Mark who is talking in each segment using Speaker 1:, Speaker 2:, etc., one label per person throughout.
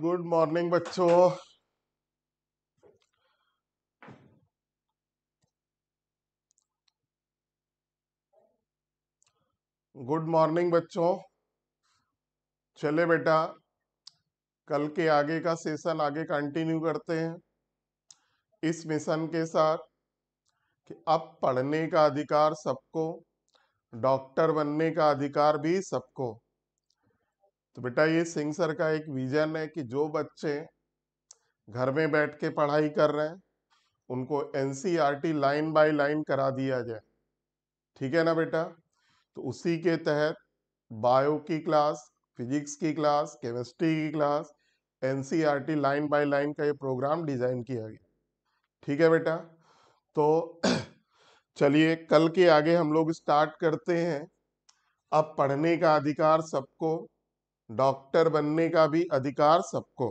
Speaker 1: good morning बच्चों good morning बच्चों चले बेटा कल के आगे का सेशन आगे कंटिन्यू करते हैं इस मिशन के साथ कि अब पढ़ने का अधिकार सबको डॉक्टर बनने का अधिकार भी सबको तो बेटा ये सिंह सर का एक विजन है कि जो बच्चे घर में बैठ के पढ़ाई कर रहे हैं उनको एनसीईआरटी लाइन बाय लाइन करा दिया जाए ठीक है ना बेटा तो उसी के तहत बायो की क्लास फिजिक्स की क्लास केमिस्ट्री की class NCERT line by line का ये प्रोग्राम डिजाइन किया गया ठीक है बेटा तो चलिए कल के आगे हम लोग स्टार्ट करते हैं अब पढ़ने का अधिकार सबको डॉक्टर बनने का भी अधिकार सबको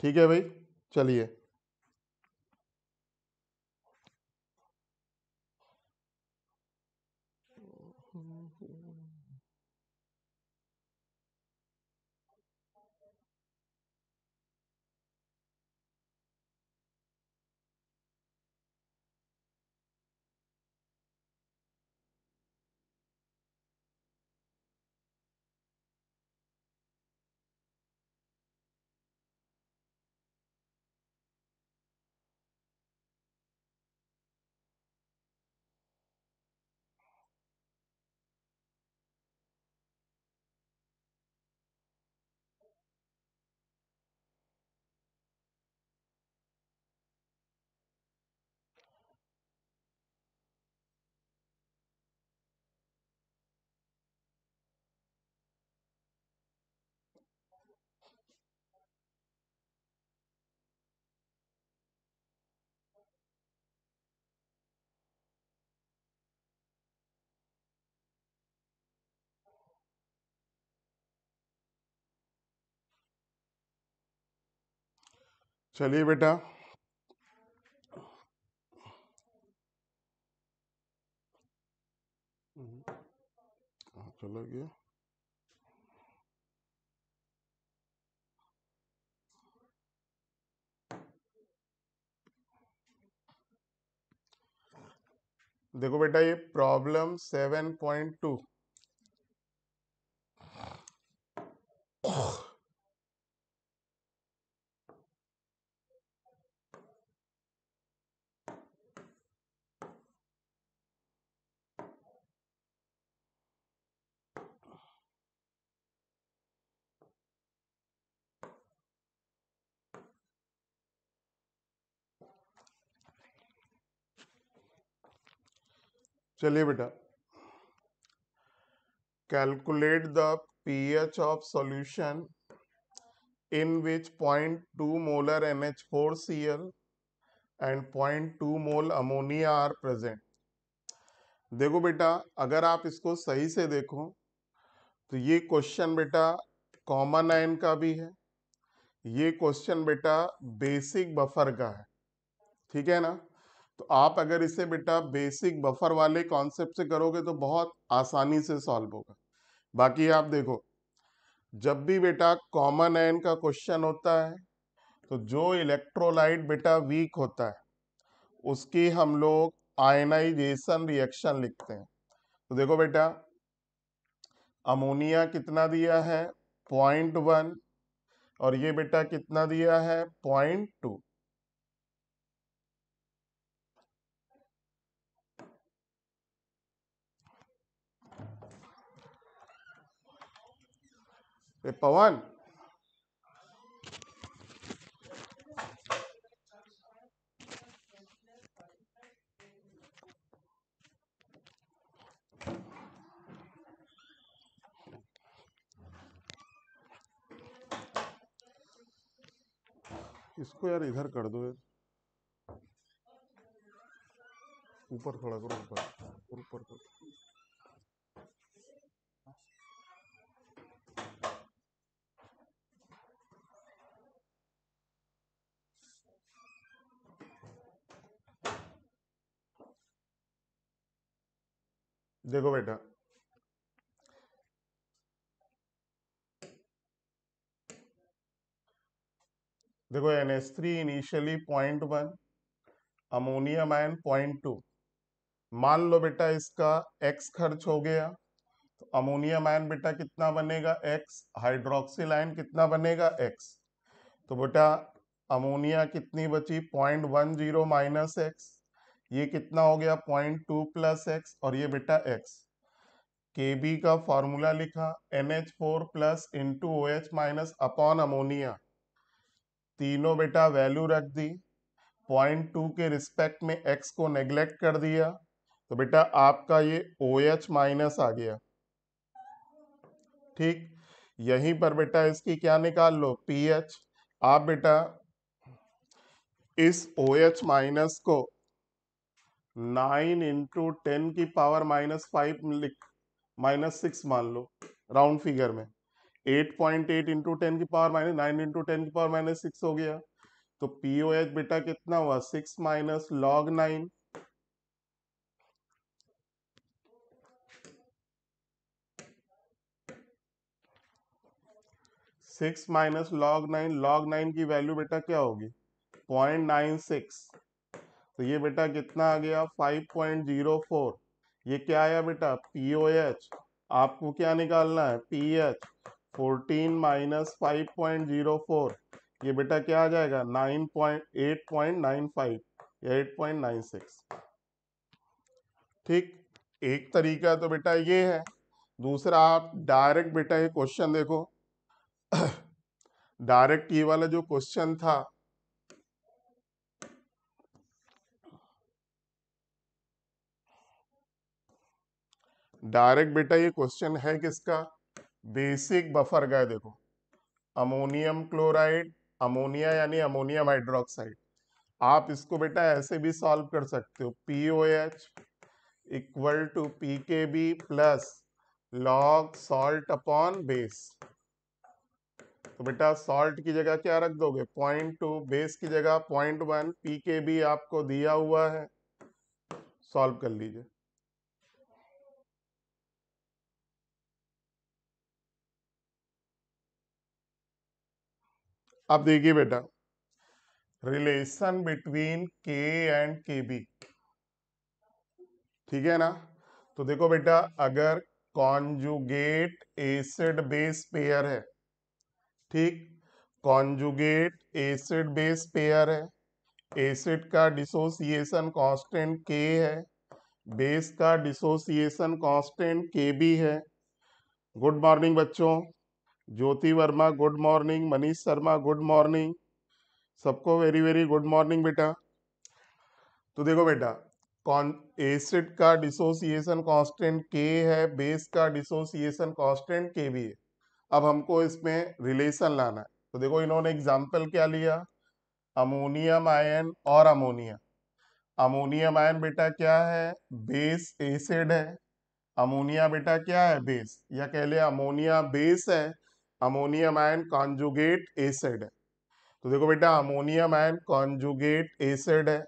Speaker 1: ठीक है भाई चलिए चलिए बेटा हम्म, चला गया देखो बेटा ये प्रॉब्लम सेवन पॉइंट टू चलिए बेटा calculate the pH of solution in which point two molar N H four C L and point two mole ammonia are present देखो बेटा अगर आप इसको सही से देखो तो ये क्वेश्चन बेटा कॉमन आयन का भी है ये क्वेश्चन बेटा बेसिक बफर का है ठीक है ना तो आप अगर इसे बेटा बेसिक बफर वाले कॉन्सेप्ट से करोगे तो बहुत आसानी से सॉल्व होगा बाकी आप देखो जब भी बेटा कॉमन एन का क्वेश्चन होता है तो जो इलेक्ट्रोलाइट बेटा वीक होता है उसकी हम लोग आयनाइजेशन रिएक्शन लिखते हैं तो देखो बेटा अमोनिया कितना दिया है पॉइंट वन और ये बेटा कितना दिया है पॉइंट टू ए पवन इसको यार इधर कर दो यार ऊपर थोड़ा करो ऊपर ऊपर थोड़ा देखो बेटा देखो N S three initially point one ammonium ion point two मान लो बेटा इसका एक्स खर्च हो गया तो अमोनियम आयन बेटा कितना बनेगा एक्स हाइड्रोक्सिल आयन कितना बनेगा एक्स तो बेटा अमोनिया कितनी बची point one zero minus x ये कितना हो गया पॉइंट टू प्लस एक्स और ये बेटा एक्स के बी का फॉर्मूला लिखा N H four plus into O H minus upon ammonia तीनों बेटा वैल्यू रख दी पॉइंट टू के रिस्पेक्ट में एक्स को नेग्लेक्ट कर दिया तो बेटा आपका ये ओ एच माइनस आ गया ठीक यहीं पर बेटा इसकी क्या निकाल लो पी एच आप बेटा इस ओ एच माइनस को नाइन इंटू टेन की पावर माइनस फाइव लिख माइनस सिक्स मान लो राउंड फिगर में eight point eight into ten की power minus nine into ten की पावर माइनस सिक्स हो गया तो पीओ एच बेटा कितना हुआ six minus log nine six minus log nine log nine की वैल्यू बेटा क्या होगी पॉइंट नाइन सिक्स तो ये बेटा कितना आ गया 5.04 ये क्या आया बेटा पी ओ एच आपको क्या निकालना है P H fourteen minus five point zero four ये बेटा क्या आ जाएगा nine point eight point nine five eight point nine six ठीक एक तरीका तो बेटा ये है दूसरा आप डायरेक्ट बेटा ये क्वेश्चन देखो डायरेक्ट ये वाला जो क्वेश्चन था डायरेक्ट बेटा ये क्वेश्चन है किसका बेसिक बफर का है देखो अमोनियम क्लोराइड अमोनिया यानी अमोनियम हाइड्रोक्साइड आप इसको बेटा ऐसे भी सॉल्व कर सकते हो P O H equal to P K B plus log salt upon base तो बेटा सॉल्ट की जगह क्या रख दोगे पॉइंट टू बेस की जगह point one P K B आपको दिया हुआ है सॉल्व कर लीजिए आप देखिए बेटा relation between K and K B ठीक है ना तो देखो बेटा अगर कॉन्जुगेट एसिड बेस पेयर है ठीक कॉन्जुगेट एसिड बेस पेयर है एसिड का डिसोसिएशन कांस्टेंट के है बेस का डिसोसिएशन कांस्टेंट के भी है गुड मॉर्निंग बच्चों Jyoti Verma good morning Manish Sharma good morning सबको वेरी वेरी गुड मॉर्निंग बेटा तो देखो बेटा कॉन एसिड का डिसोसिएशन कांस्टेंट के है बेस का डिसोसिएशन कांस्टेंट के भी है अब हमको इसमें रिलेशन लाना है तो देखो इन्होंने एग्जाम्पल क्या लिया अमोनियम आयन और अमोनिया अमोनियम आयन बेटा क्या है बेस एसिड है अमोनिया बेटा क्या है बेस या कह लिया अमोनिया बेस है अमोनियम एंड कॉन्जुगेट एसिड है तो देखो बेटा अमोनियम एंड कॉन्जुगेट एसिड है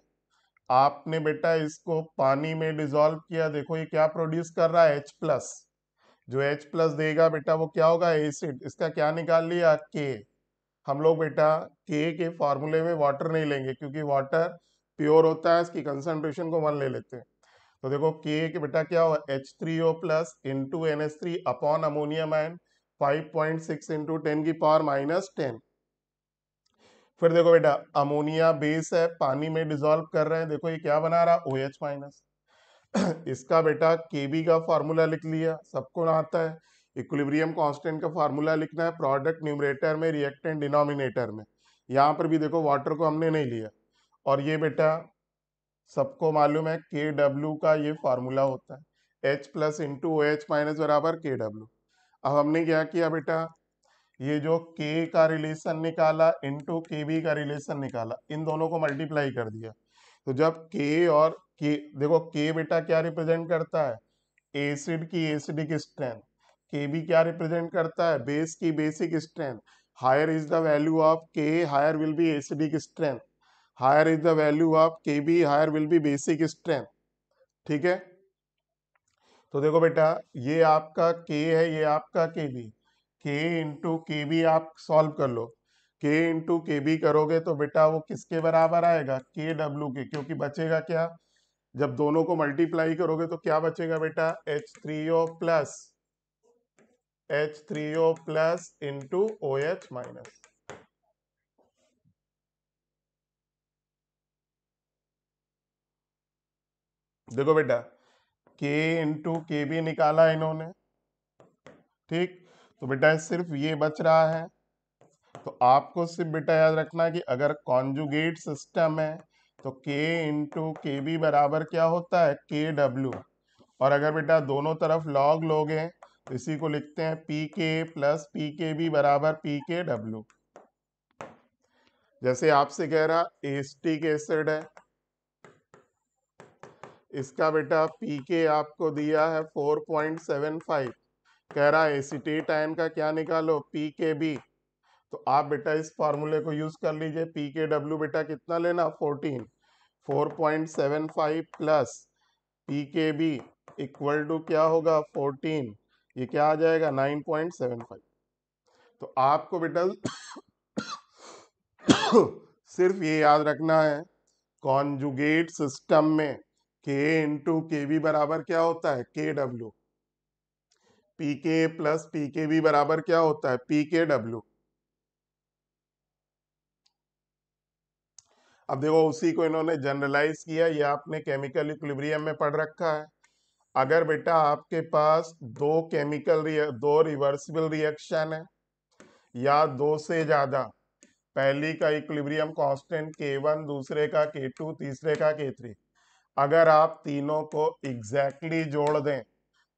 Speaker 1: आपने बेटा इसको पानी में डिजोल्व किया देखो ये क्या प्रोड्यूस कर रहा है एच प्लस जो एच प्लस देगा बेटा वो क्या होगा एसिड इसका क्या निकाल लिया के हम लोग बेटा के के फॉर्मूले में वाटर नहीं लेंगे क्योंकि वाटर प्योर होता है इसकी कंसनट्रेशन को वन ले लेते हैं तो देखो के बेटा क्या हुआ O plus two N three upon ammonium and five into ten की पावर माइनस टेन फिर देखो बेटा अमोनिया बेस है पानी में डिजोल्व कर रहे हैं देखो ये क्या बना रहा ओ एच माइनस इसका बेटा केबी का फॉर्मूला लिख लिया सबको आता है इक्विलिब्रियम कांस्टेंट का फॉर्मूला लिखना है प्रोडक्ट न्यूमरेटर में रिएक्टेंट डिनोमिनेटर में यहाँ पर भी देखो वाटर को हमने नहीं लिया और ये बेटा सबको मालूम है के डब्ल्यू का ये फार्मूला होता है H plus into O H minus बराबर के डब्ल्यू अब हमने क्या किया बेटा ये जो k का रिलेशन निकाला इंटू के बी का रिलेशन निकाला इन दोनों को मल्टीप्लाई कर दिया तो जब k और k देखो k बेटा क्या रिप्रेजेंट करता है एसिड की एसिडिक स्ट्रेंथ के बी क्या रिप्रेजेंट करता है बेस की basic strength higher is the value of K higher will be acidic strength higher is the value of K B higher will be basic strength ठीक है तो देखो बेटा ये आपका के है ये आपका के बी के इंटू के बी आप सॉल्व कर लो के इंटू के बी करोगे तो बेटा वो किसके बराबर आएगा के डब्ल्यू के क्योंकि बचेगा क्या जब दोनों को मल्टीप्लाई करोगे तो क्या बचेगा बेटा H three O plus H three O plus into O H minus देखो बेटा के इंटू के भी निकाला इन्होंने ठीक तो बेटा सिर्फ ये बच रहा है तो आपको सिर्फ बेटा याद रखना कि अगर कॉन्जुगेट सिस्टम है तो के इंटू के बी बराबर क्या होता है के डब्ल्यू और अगर बेटा दोनों तरफ लॉग हैं तो इसी को लिखते हैं P K plus P K B बराबर पी के डब्ल्यू जैसे आपसे कह रहा एस्टिक एसिड है इसका बेटा पी के आपको दिया है 4.75 कह रहा है एसीटेट आयन का क्या निकालो पी के बी तो आप बेटा इस फॉर्मूले को यूज कर लीजिए पी के डब्ल्यू बेटा कितना लेना 14 4.75 plus P K B equal to क्या होगा 14 ये क्या आ जाएगा 9.75 तो आपको बेटा सिर्फ ये याद रखना है कॉन्जुगेट सिस्टम में के इंटू के बी बराबर क्या होता है K W P K plus P K B बराबर क्या होता है पी के डब्ल्यू अब देखो उसी को इन्होंने जनरलाइज किया ये आपने केमिकल इक्विलिब्रियम में पढ़ रखा है अगर बेटा आपके पास दो केमिकल दो रिवर्सिबल रिएक्शन है या दो से ज्यादा पहली का इक्विलिब्रियम कांस्टेंट वन दूसरे का के टू तीसरे का के थ्री अगर आप तीनों को एग्जैक्टली exactly जोड़ दें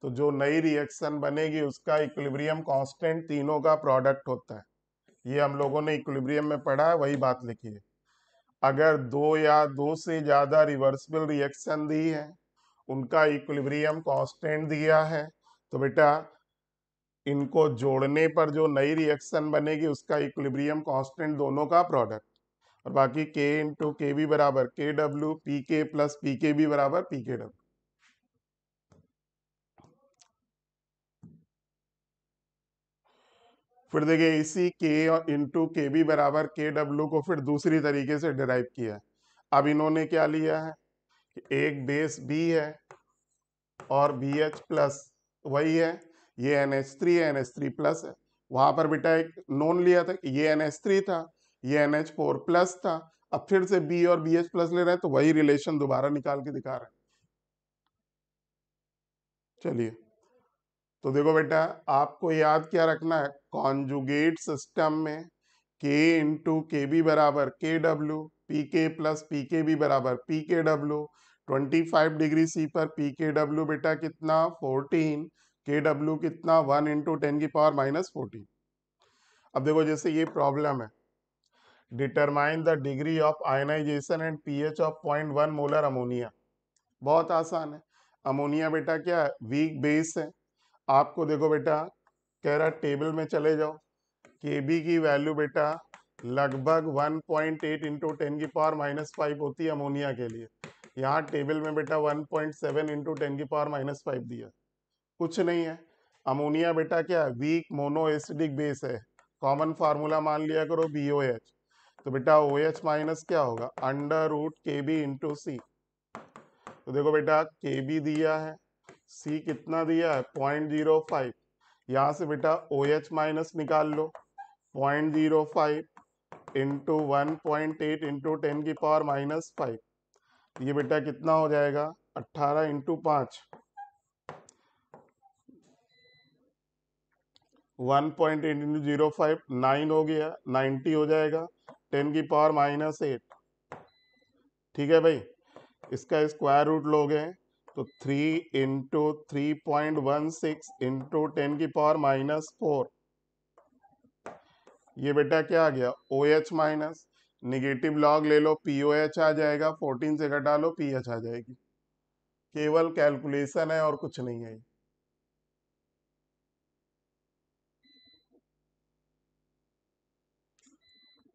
Speaker 1: तो जो नई रिएक्शन बनेगी उसका इक्विलिब्रियम कांस्टेंट तीनों का प्रोडक्ट होता है ये हम लोगों ने इक्विलिब्रियम में पढ़ा है वही बात लिखी है अगर दो या दो से ज़्यादा रिवर्सिबल रिएक्शन दी है उनका इक्विलिब्रियम कांस्टेंट दिया है तो बेटा इनको जोड़ने पर जो नई रिएक्शन बनेगी उसका इक्विलिब्रियम कांस्टेंट दोनों का प्रोडक्ट और बाकी के इन टू के बी बराबर K W P K plus P K B बराबर पी के डब्ल्यू फिर देखिए इसी के और इंटू के बी बराबर के डब्ल्यू को फिर दूसरी तरीके से डिराइव किया अब इन्होंने क्या लिया है एक बेस बी है और बी एच प्लस वही है ये एन एच थ्री है एन एच थ्री प्लस है वहां पर बेटा एक नोन लिया था ये एन एच थ्री था ये एन एच फोर प्लस था अब फिर से बी और बी एच प्लस ले रहे हैं तो वही रिलेशन दोबारा निकाल के दिखा रहे हैं चलिए तो देखो बेटा आपको याद क्या रखना है कॉन्जुगेट सिस्टम में के इंटू के बी बराबर K W P K plus P K B बराबर P K W twenty five degree C पर पी के डब्ल्यू बेटा कितना फोर्टीन के डब्ल्यू कितना वन इंटू टेन की पावर माइनस फोर्टीन अब देखो जैसे ये प्रॉब्लम है determine the degree of ionization and pH of point one molar ammonia बहुत आसान है अमोनिया बेटा क्या है वीक बेस है आपको देखो बेटा कह रहा टेबल में चले जाओ के की वैल्यू बेटा लगभग 1.8 पॉइंट एट इंटू टेन की पावर माइनस फाइव होती है अमोनिया के लिए यहाँ टेबल में बेटा 1.7 पॉइंट सेवन इंटू टेन की पावर माइनस फाइव दिया कुछ नहीं है अमोनिया बेटा क्या है वीक मोनो एसिडिक बेस है कॉमन फार्मूला मान लिया करो बी ओ एच तो बेटा ओ एच माइनस क्या होगा under root K B into C तो देखो बेटा के बी दिया है सी कितना दिया है पॉइंट जीरो फाइव यहाँ से बेटा ओ एच माइनस निकाल लो point zero five into one point eight into ten की पावर माइनस फाइव ये बेटा कितना हो जाएगा अट्ठारह इंटू पाँच one point eight into zero five nine हो गया नाइन्टी हो जाएगा टेन की पावर माइनस एट ठीक है भाई इसका स्क्वायर रूट लोगे तो three into three point one six into ten की पावर माइनस फोर ये बेटा क्या आ गया O H minus negative log ले लो पी ओ एच आ जाएगा फोर्टीन से घटा लो पी एच आ जाएगी केवल कैलकुलेशन है और कुछ नहीं है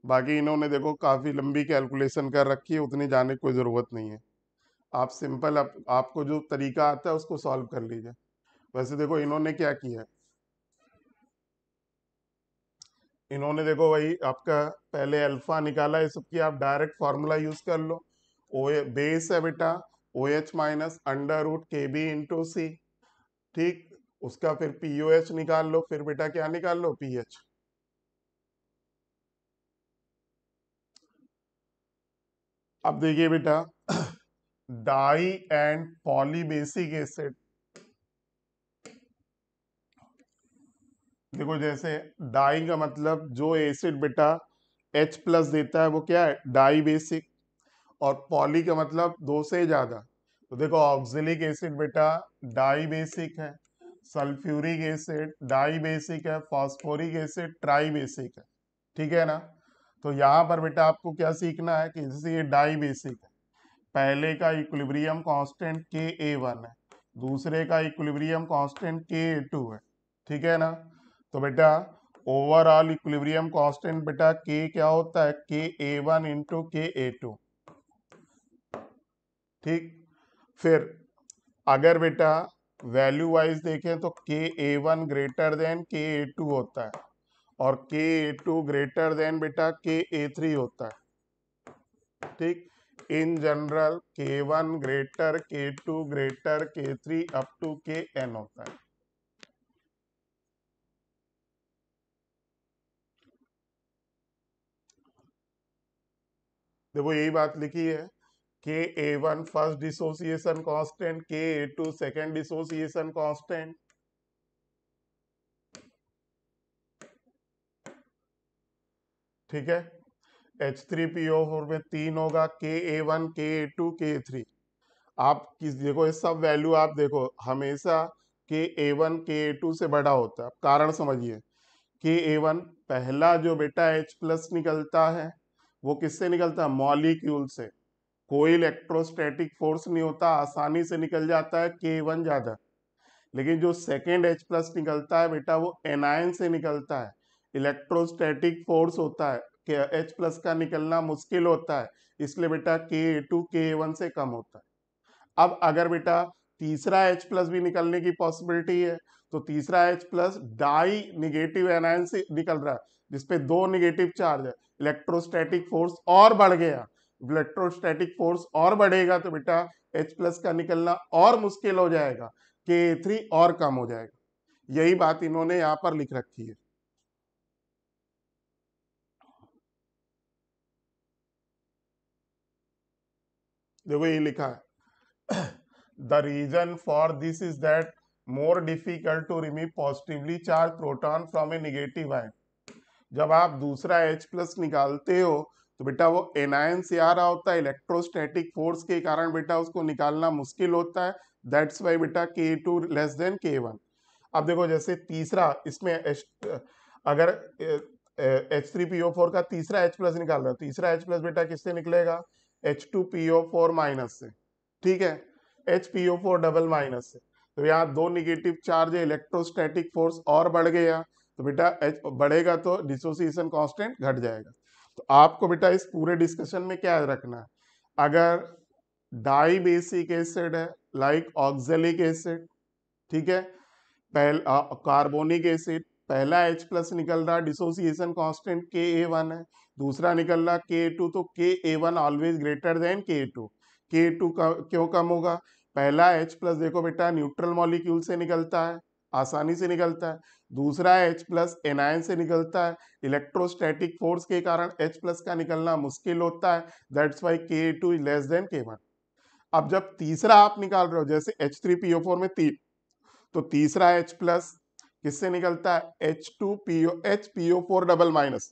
Speaker 1: बाकी इन्होंने देखो काफ़ी लंबी कैलकुलेशन कर रखी है उतनी जाने की कोई ज़रूरत नहीं है आप सिंपल आप, आपको जो तरीका आता है उसको सॉल्व कर लीजिए वैसे देखो इन्होंने क्या किया इन्होंने देखो वही आपका पहले अल्फा निकाला है सबकी आप डायरेक्ट फार्मूला यूज कर लो ओ बेस है बेटा O H minus under root K B into C ठीक उसका फिर पी ओ एच निकाल लो फिर बेटा क्या निकाल लो पी एच अब देखिए बेटा डाई एंड पॉलीबेसिक एसिड देखो जैसे डाई का मतलब जो एसिड बेटा H प्लस देता है वो क्या है डाई बेसिक और पॉली का मतलब दो से ज्यादा तो देखो ऑक्सिलिक एसिड बेटा डाई बेसिक है सल्फ्यूरिक एसिड डाई बेसिक है फॉस्फोरिक एसिड ट्राई बेसिक है ठीक है ना तो यहाँ पर बेटा आपको क्या सीखना है कि जैसे ये डाई बेसिक है पहले का equilibrium constant K A one है दूसरे का equilibrium constant K A to है ठीक है ना तो बेटा ओवरऑल इक्विलिब्रियम कांस्टेंट बेटा के क्या होता है के ए वन इंटू के ए टू ठीक फिर अगर बेटा वैल्यू वाइज देखें तो K A one greater than के ए टू होता है और के ए टू ग्रेटर देन बेटा के ए थ्री होता है ठीक in general K one greater K two greater K three up to K N होता है देखो यही बात लिखी है K A one first dissociation constant K A two second dissociation constant ठीक है H three P O four में तीन होगा के ए वन के ए टू के ए थ्री आप किस देखो ये सब वैल्यू आप देखो हमेशा के ए वन के ए टू से बड़ा होता है कारण समझिए के ए वन पहला जो बेटा एच प्लस निकलता है वो किससे निकलता है मॉलिक्यूल से कोई इलेक्ट्रोस्टैटिक फोर्स नहीं होता आसानी से निकल जाता है के वन ज़्यादा लेकिन जो सेकेंड एच प्लस निकलता है बेटा वो एनायन से निकलता है इलेक्ट्रोस्टैटिक फोर्स होता है कि H प्लस का निकलना मुश्किल होता है इसलिए बेटा के टू के वन से कम होता है अब अगर बेटा तीसरा एच प्लस भी निकलने की पॉसिबिलिटी है तो तीसरा H plus di negative anion से निकल रहा है जिसपे दो निगेटिव चार्ज है इलेक्ट्रोस्टैटिक फोर्स और बढ़ गया इलेक्ट्रोस्टैटिक फोर्स और बढ़ेगा तो बेटा एच प्लस का निकलना और मुश्किल हो जाएगा के थ्री और कम हो जाएगा यही बात इन्होंने यहाँ पर लिख रखी है देखो ये लिखा है the reason for this is that more difficult to remove positively charge proton from a negative ion जब आप दूसरा H प्लस निकालते हो तो बेटा वो एनायन से आ रहा होता है इलेक्ट्रोस्टैटिक फोर्स के कारण बेटा उसको निकालना मुश्किल होता है दैट्स वाई बेटा K two less than K one अब देखो जैसे तीसरा इसमें एच अगर H three P O four का तीसरा एच प्लस निकाल रहा है तीसरा एच प्लस बेटा किससे निकलेगा H two P O four minus से ठीक है H P O four double minus से तो यहाँ दो निगेटिव चार्ज है इलेक्ट्रोस्टैटिक फोर्स और बढ़ गया तो बेटा एच बढ़ेगा तो डिसोसिएशन कांस्टेंट घट जाएगा तो आपको बेटा इस पूरे डिस्कशन में क्या रखना है अगर डाई बेसिक एसिड है लाइक ऑक्जेलिक एसिड ठीक है कार्बोनिक एसिड पहला H प्लस निकल रहा dissociation constant K A one है दूसरा निकल रहा के टू तो K A one always greater than K two K two का क्यों कम होगा पहला एच प्लस देखो बेटा न्यूट्रल मॉलिक्यूल से निकलता है आसानी से निकलता है दूसरा एच प्लस एनायन से निकलता है इलेक्ट्रोस्टैटिक फोर्स के कारण एच प्लस का निकलना मुश्किल होता है that's why K two is less than K one अब जब तीसरा आप निकाल रहे हो जैसे एच थ्री पीओ फोर में तीन तो तीसरा एच प्लस किससे निकलता है H two PO H PO four double minus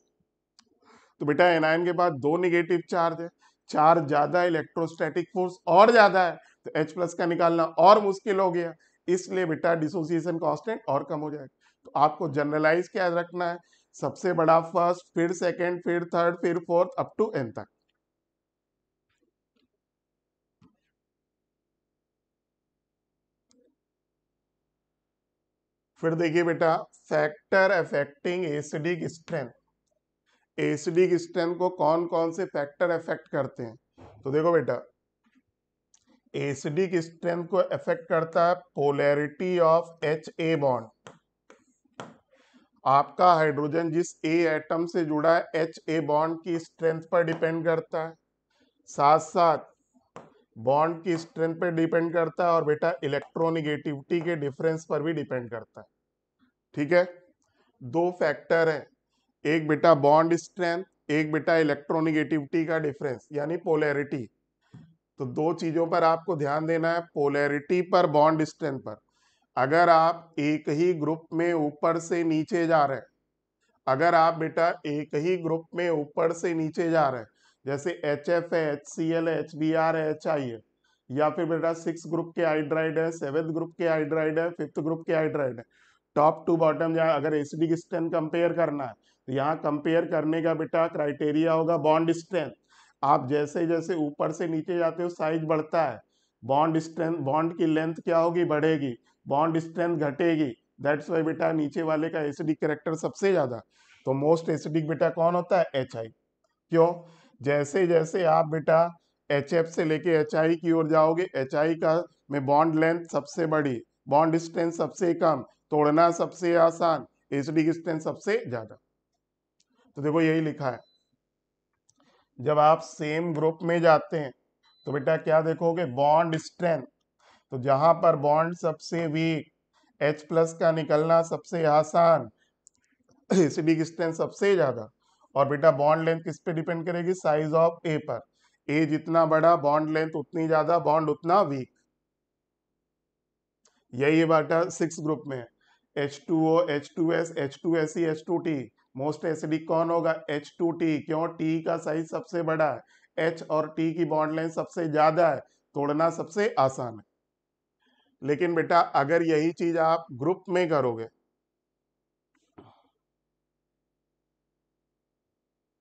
Speaker 1: तो बेटा एनायन के बाद दो निगेटिव चार्ज है चार्ज ज्यादा इलेक्ट्रोस्टैटिक फोर्स और ज्यादा है तो एच प्लस का निकालना और मुश्किल हो गया इसलिए बेटा डिसोसिएशन कॉन्स्टेंट और कम हो जाएगा तो आपको जनरलाइज क्या रखना है सबसे बड़ा फर्स्ट फिर सेकंड फिर थर्ड फिर फोर्थ अप टू एन तक फिर देखिए बेटा factor affecting acidic strength acidic strength को कौन कौन से फैक्टर अफेक्ट करते हैं तो देखो बेटा एसिडिक स्ट्रेंथ को अफेक्ट करता है polarity of H A bond आपका हाइड्रोजन जिस ए एटम से जुड़ा है एच ए बॉन्ड की स्ट्रेंथ पर डिपेंड करता है साथ साथ बॉन्ड की स्ट्रेंथ पर डिपेंड करता है और बेटा इलेक्ट्रोनिगेटिविटी के डिफरेंस पर भी डिपेंड करता है ठीक है दो फैक्टर हैं एक बेटा बॉन्ड स्ट्रेंथ एक बेटा इलेक्ट्रोनिगेटिविटी का डिफरेंस यानी पोलैरिटी तो दो चीजों पर आपको ध्यान देना है पोलैरिटी पर बॉन्ड स्ट्रेंथ पर अगर आप एक ही ग्रुप में ऊपर से नीचे जा रहे हैं अगर आप बेटा एक ही ग्रुप में ऊपर से नीचे जा रहे हैं जैसे एच एफ है H C L H B R है एच आई है या फिर बेटा सिक्स ग्रुप के हाइड्राइड है सेवेंथ ग्रुप के हाइड्राइड है फिफ्थ ग्रुप के हाइड्राइड है टॉप टू बॉटम जाए अगर एसिडिक स्ट्रेंथ कंपेयर करना है तो यहाँ कंपेयर करने का बेटा क्राइटेरिया होगा बॉन्ड स्ट्रेंथ आप जैसे जैसे ऊपर से नीचे जाते हो साइज बढ़ता है बॉन्ड स्ट्रेंथ बॉन्ड की लेंथ क्या होगी बढ़ेगी बॉन्ड स्ट्रेंथ घटेगी दैट्स वाई बेटा नीचे वाले का एसिडिक करेक्टर सबसे ज़्यादा तो मोस्ट एसिडिक बेटा कौन होता है एच आई क्यों जैसे जैसे आप बेटा एच एफ से लेके एच आई की ओर जाओगे एच आई का में बॉन्ड लेंथ सबसे बड़ी बॉन्ड स्ट्रेंथ सबसे कम तोड़ना सबसे आसान एसिडिक स्ट्रेंथ सबसे ज़्यादा तो देखो यही लिखा है जब आप सेम ग्रुप में जाते हैं तो बेटा क्या देखोगे बॉन्ड स्ट्रेंथ तो जहां पर बॉन्ड सबसे वीक H प्लस का निकलना सबसे आसान एसिडिक स्ट्रेंथ सबसे ज्यादा और बेटा बॉन्ड लेंथ किस पे डिपेंड करेगी साइज ऑफ ए पर ए जितना बड़ा बॉन्ड लेंथ उतनी ज्यादा बॉन्ड उतना वीक यही बेटा सिक्स ग्रुप में H two O H two S H two S C H two T most acidic कौन होगा एच टू टी क्यों टी का साइज सबसे बड़ा है एच और टी की बॉन्ड लाइन सबसे ज्यादा है तोड़ना सबसे आसान है लेकिन बेटा अगर यही चीज आप ग्रुप में करोगे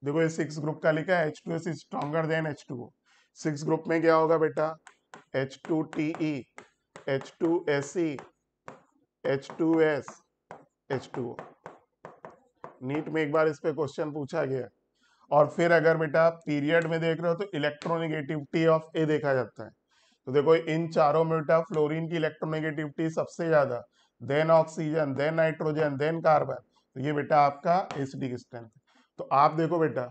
Speaker 1: देखो ये सिक्स ग्रुप का लिखा है H two S is stronger than H two six group में क्या होगा बेटा H two T E H two S E H two S H two O NEET में एक बार इस पर क्वेश्चन पूछा गया और फिर अगर बेटा पीरियड में देख रहे हो तो इलेक्ट्रोनिगेटिविटी ऑफ ए देखा जाता है तो देखो इन चारों में बेटा फ्लोरीन की इलेक्ट्रोनिगेटिविटी सबसे ज्यादा than oxygen than nitrogen than carbon तो ये बेटा आपका एसिडिक स्ट्रेंथ है तो आप देखो बेटा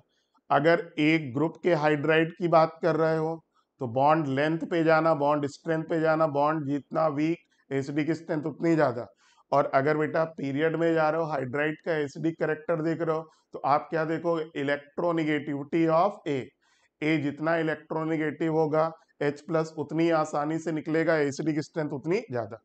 Speaker 1: अगर एक ग्रुप के हाइड्राइड की बात कर रहे हो तो बॉन्ड लेंथ पे जाना बॉन्ड स्ट्रेंथ पे जाना बॉन्ड जितना वीक एसिडिक स्ट्रेंथ उतनी ज्यादा और अगर बेटा पीरियड में जा रहे हो हाइड्राइट का एसिडिक करेक्टर देख रहे हो तो आप क्या देखो इलेक्ट्रोनिगेटिविटी ऑफ ए ए जितना इलेक्ट्रोनिगेटिव होगा एच प्लस उतनी आसानी से निकलेगा एसिडिक स्ट्रेंथ उतनी ज्यादा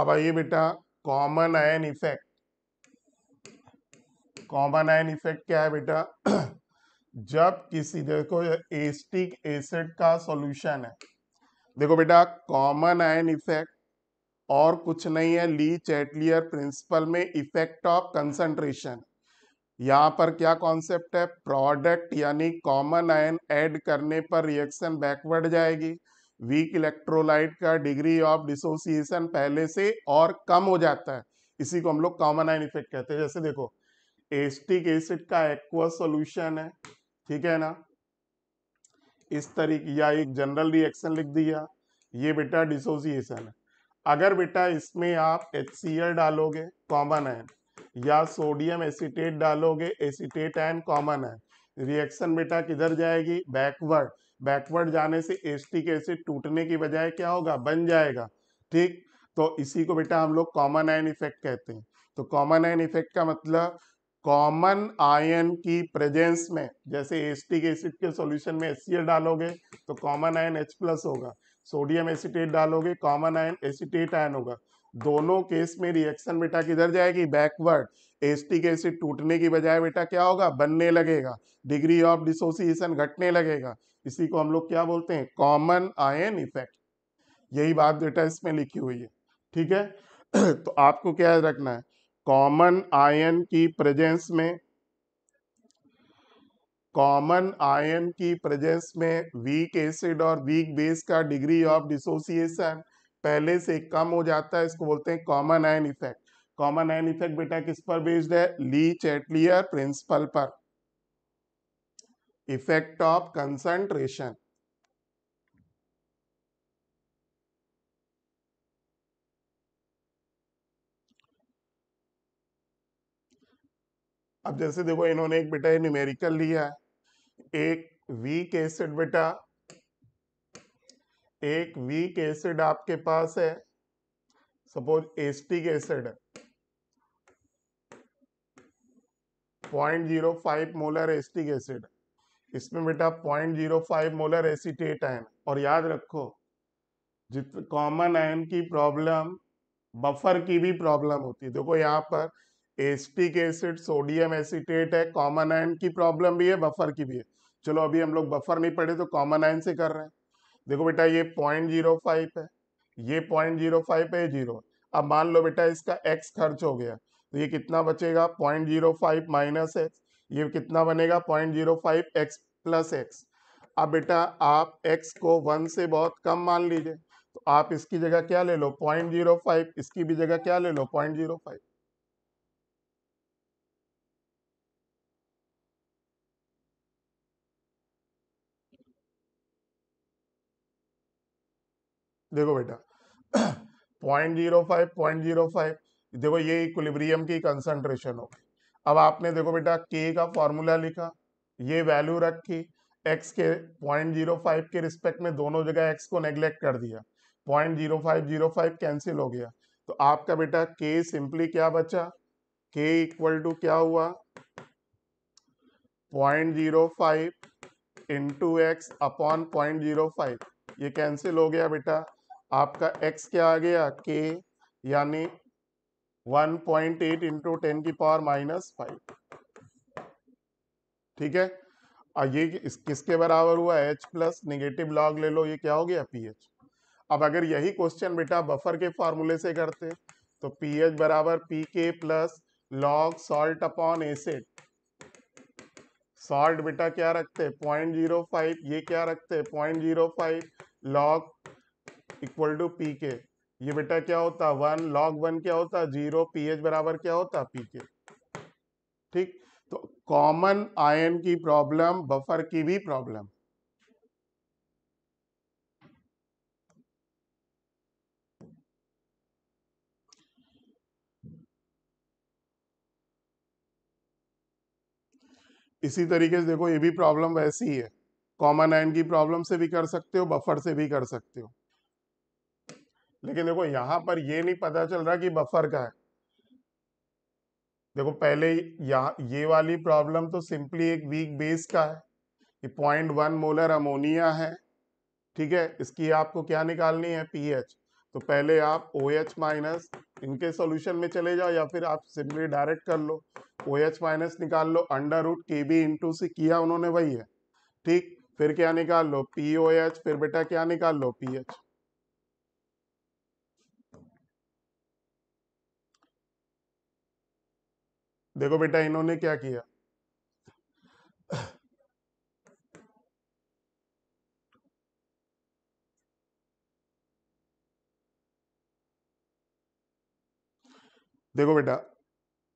Speaker 1: अब आइए बेटा common ion effect common ion effect क्या है बेटा जब किसी देखो एस्टिक एसिड का सॉल्यूशन है देखो बेटा कॉमन आयन इफेक्ट और कुछ नहीं है ली चैटलियर प्रिंसिपल में इफेक्ट ऑफ कंसंट्रेशन यहाँ पर क्या कॉन्सेप्ट है प्रोडक्ट यानी कॉमन आयन ऐड करने पर रिएक्शन बैकवर्ड जाएगी वीक इलेक्ट्रोलाइट का डिग्री ऑफ डिसोसिएशन पहले से और कम हो जाता है इसी को हम लोग कॉमन आयन इफेक्ट कहते हैं जैसे देखो एस्टिक एसिड का एक्वा सोल्यूशन है ठीक है ना इस तरीके या एक जनरल रिएक्शन लिख दिया ये बेटा डिसोसिएशन है अगर बेटा इसमें आप एच डालोगे कॉमन है या सोडियम एसीटेट डालोगे एसीटेट एन कॉमन है रिएक्शन बेटा किधर जाएगी बैकवर्ड बैकवर्ड जाने से एसटी के एसिड टूटने की बजाय क्या होगा बन जाएगा ठीक तो इसी को बेटा हम लोग कॉमन आयन इफेक्ट कहते हैं तो कॉमन आयन इफेक्ट का मतलब कॉमन आयन की प्रेजेंस में जैसे एस्टिक एसिड के सॉल्यूशन में एस डालोगे तो कॉमन आयन एच प्लस होगा सोडियम एसिटेट डालोगे कॉमन आयन एसिटेट आयन होगा दोनों केस में रिएक्शन बेटा किधर जाएगी बैकवर्ड एस्टिक एसिड टूटने की बजाय बेटा क्या होगा बनने लगेगा डिग्री ऑफ डिसोसिएशन घटने लगेगा इसी को हम लोग क्या बोलते हैं कॉमन आयन इफेक्ट यही बात बेटा इसमें लिखी हुई है ठीक है तो आपको क्या रखना है कॉमन आयन की प्रेजेंस में कॉमन आयन की प्रेजेंस में वीक एसिड और वीक बेस का डिग्री ऑफ डिसोसिएशन पहले से कम हो जाता है इसको बोलते हैं common ion effect common ion effect बेटा किस पर बेस्ड है ली चैटलियर प्रिंसिपल पर इफेक्ट ऑफ कंसंट्रेशन अब जैसे देखो इन्होंने एक बेटा न्यूमेरिकल लिया है एक वीक एसिड बेटा एक वीक एसिड आपके पास है suppose acetic acid point zero five molar acetic acid इसमें बेटा point zero five molar acetate ion और याद रखो जित कॉमन आयन की प्रॉब्लम बफर की भी प्रॉब्लम होती है देखो यहाँ पर एस्टिक एसिड सोडियम एसिटेट है कॉमन आयन की प्रॉब्लम भी है बफर की भी है चलो अभी हम लोग बफर नहीं पढ़े तो कॉमन आयन से कर रहे हैं देखो बेटा ये पॉइंट जीरो फाइव है ये पॉइंट जीरो फाइव है जीरो अब मान लो बेटा इसका एक्स खर्च हो गया तो ये कितना बचेगा point zero five minus x ये कितना बनेगा point zero five X plus X अब बेटा आप एक्स को वन से बहुत कम मान लीजिए तो आप इसकी जगह क्या ले लो पॉइंट जीरो फाइव इसकी भी जगह क्या ले लो पॉइंट जीरो फाइव देखो बेटा point zero five point zero five देखो ये इक्विलिब्रियम की कंसंट्रेशन हो गई अब आपने देखो बेटा के का फॉर्मूला लिखा ये वैल्यू रखी एक्स के पॉइंट जीरो फाइव के रिस्पेक्ट में दोनों जगह एक्स को नेग्लेक्ट कर दिया point zero five zero five cancel हो गया तो आपका बेटा के सिंपली क्या बचा के इक्वल टू क्या हुआ point zero five into X upon point zero five ये कैंसिल हो गया बेटा आपका x क्या आ गया k यानी 1.8 पॉइंट एट इंटू टेन की पावर माइनस फाइव ठीक है और ये किस, किसके बराबर हुआ h प्लस निगेटिव लॉग ले लो ये क्या हो गया ph अब अगर यही क्वेश्चन बेटा बफर के फॉर्मूले से करते तो ph बराबर P K plus log salt upon acid salt बेटा क्या रखते हैं पॉइंट जीरो फाइव ये क्या रखते हैं point zero five log equal to P K ये बेटा क्या होता वन लॉग वन क्या होता जीरो पी एच बराबर क्या होता पी के ठीक तो कॉमन आयन की प्रॉब्लम बफर की भी प्रॉब्लम इसी तरीके से देखो ये भी प्रॉब्लम वैसी ही है कॉमन आयन की प्रॉब्लम से भी कर सकते हो बफर से भी कर सकते हो लेकिन देखो यहाँ पर ये नहीं पता चल रहा कि बफर का है देखो पहले यहाँ ये वाली प्रॉब्लम तो सिंपली एक वीक बेस का है कि पॉइंट वन मोलर अमोनिया है ठीक है इसकी आपको क्या निकालनी है पीएच तो पहले आप ओ एच माइनस इनके सॉल्यूशन में चले जाओ या फिर आप सिंपली डायरेक्ट कर लो ओ एच माइनस निकाल लो under root K B into से किया उन्होंने वही है ठीक फिर क्या निकाल लो पी ओ एच फिर बेटा क्या निकाल लो पी एच देखो बेटा इन्होंने क्या किया देखो बेटा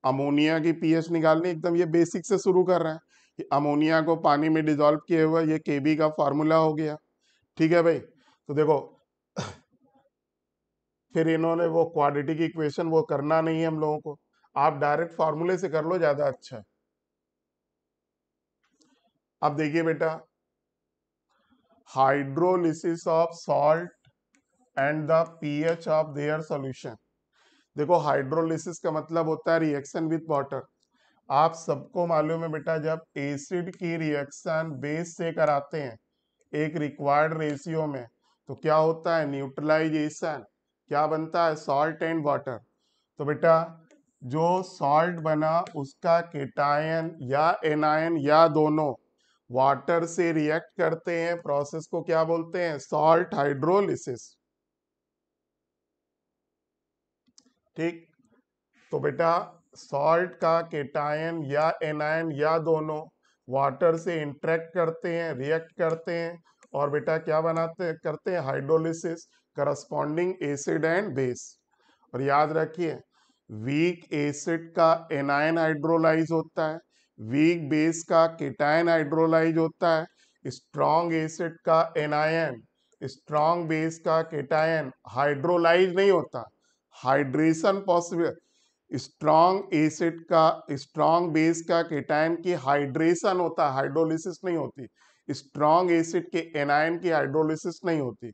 Speaker 1: अमोनिया की पीएच निकालनी एकदम ये बेसिक से शुरू कर रहे हैं कि अमोनिया को पानी में डिजोल्व किए हुए ये केबी का फॉर्मूला हो गया ठीक है भाई तो देखो फिर इन्होंने वो क्वाडिटी की इक्वेशन वो करना नहीं है हम लोगों को आप डायरेक्ट फॉर्मूले से कर लो ज्यादा अच्छा है अब देखिए बेटा hydrolysis of salt and the pH of their solution देखो हाइड्रोलिसिस का मतलब होता है रिएक्शन विद वाटर आप सबको मालूम है बेटा जब एसिड की रिएक्शन बेस से कराते हैं एक रिक्वायर्ड रेशियो में तो क्या होता है न्यूट्रलाइजेशन क्या बनता है सॉल्ट एंड वाटर तो बेटा जो सॉल्ट बना उसका केटायन या एनायन या दोनों वाटर से रिएक्ट करते हैं प्रोसेस को क्या बोलते हैं सॉल्ट हाइड्रोलिसिस ठीक तो बेटा सॉल्ट का केटायन या एनायन या दोनों वाटर से इंट्रैक्ट करते हैं रिएक्ट करते हैं और बेटा क्या बनाते करते हैं hydrolysis corresponding acid and base और याद रखिए वीक एसिड का एनायन हाइड्रोलाइज होता है वीक बेस का केटायन हाइड्रोलाइज होता है स्ट्रॉन्ग एसिड का एनायन स्ट्रॉन्ग बेस का केटायन हाइड्रोलाइज नहीं होता हाइड्रेशन पॉसिबल स्ट्रॉन्ग एसिड का स्ट्रॉन्ग बेस का केटायन की हाइड्रेशन होता है हाइड्रोलिसिस नहीं होती स्ट्रॉन्ग एसिड के एनायन की हाइड्रोलिसिस नहीं होती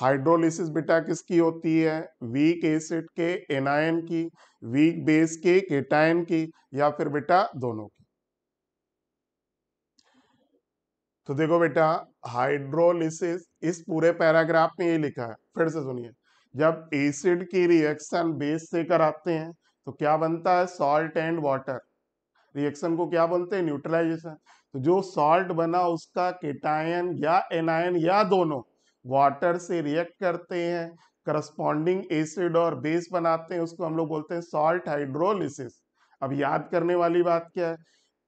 Speaker 1: हाइड्रोलिसिस बेटा किसकी होती है वीक एसिड के एनायन की वीक बेस के केटायन की या फिर बेटा दोनों की तो देखो बेटा हाइड्रोलिसिस इस पूरे पैराग्राफ में ये लिखा है फिर से सुनिए जब एसिड की रिएक्शन बेस से कराते हैं तो क्या बनता है सॉल्ट एंड वाटर रिएक्शन को क्या बोलते हैं न्यूट्रलाइजेशन तो जो सॉल्ट बना उसका केटायन या एनायन या दोनों वाटर से रिएक्ट करते हैं करस्पॉन्डिंग एसिड और बेस बनाते हैं उसको हम लोग बोलते हैं सॉल्ट हाइड्रोलिसिस अब याद करने वाली बात क्या है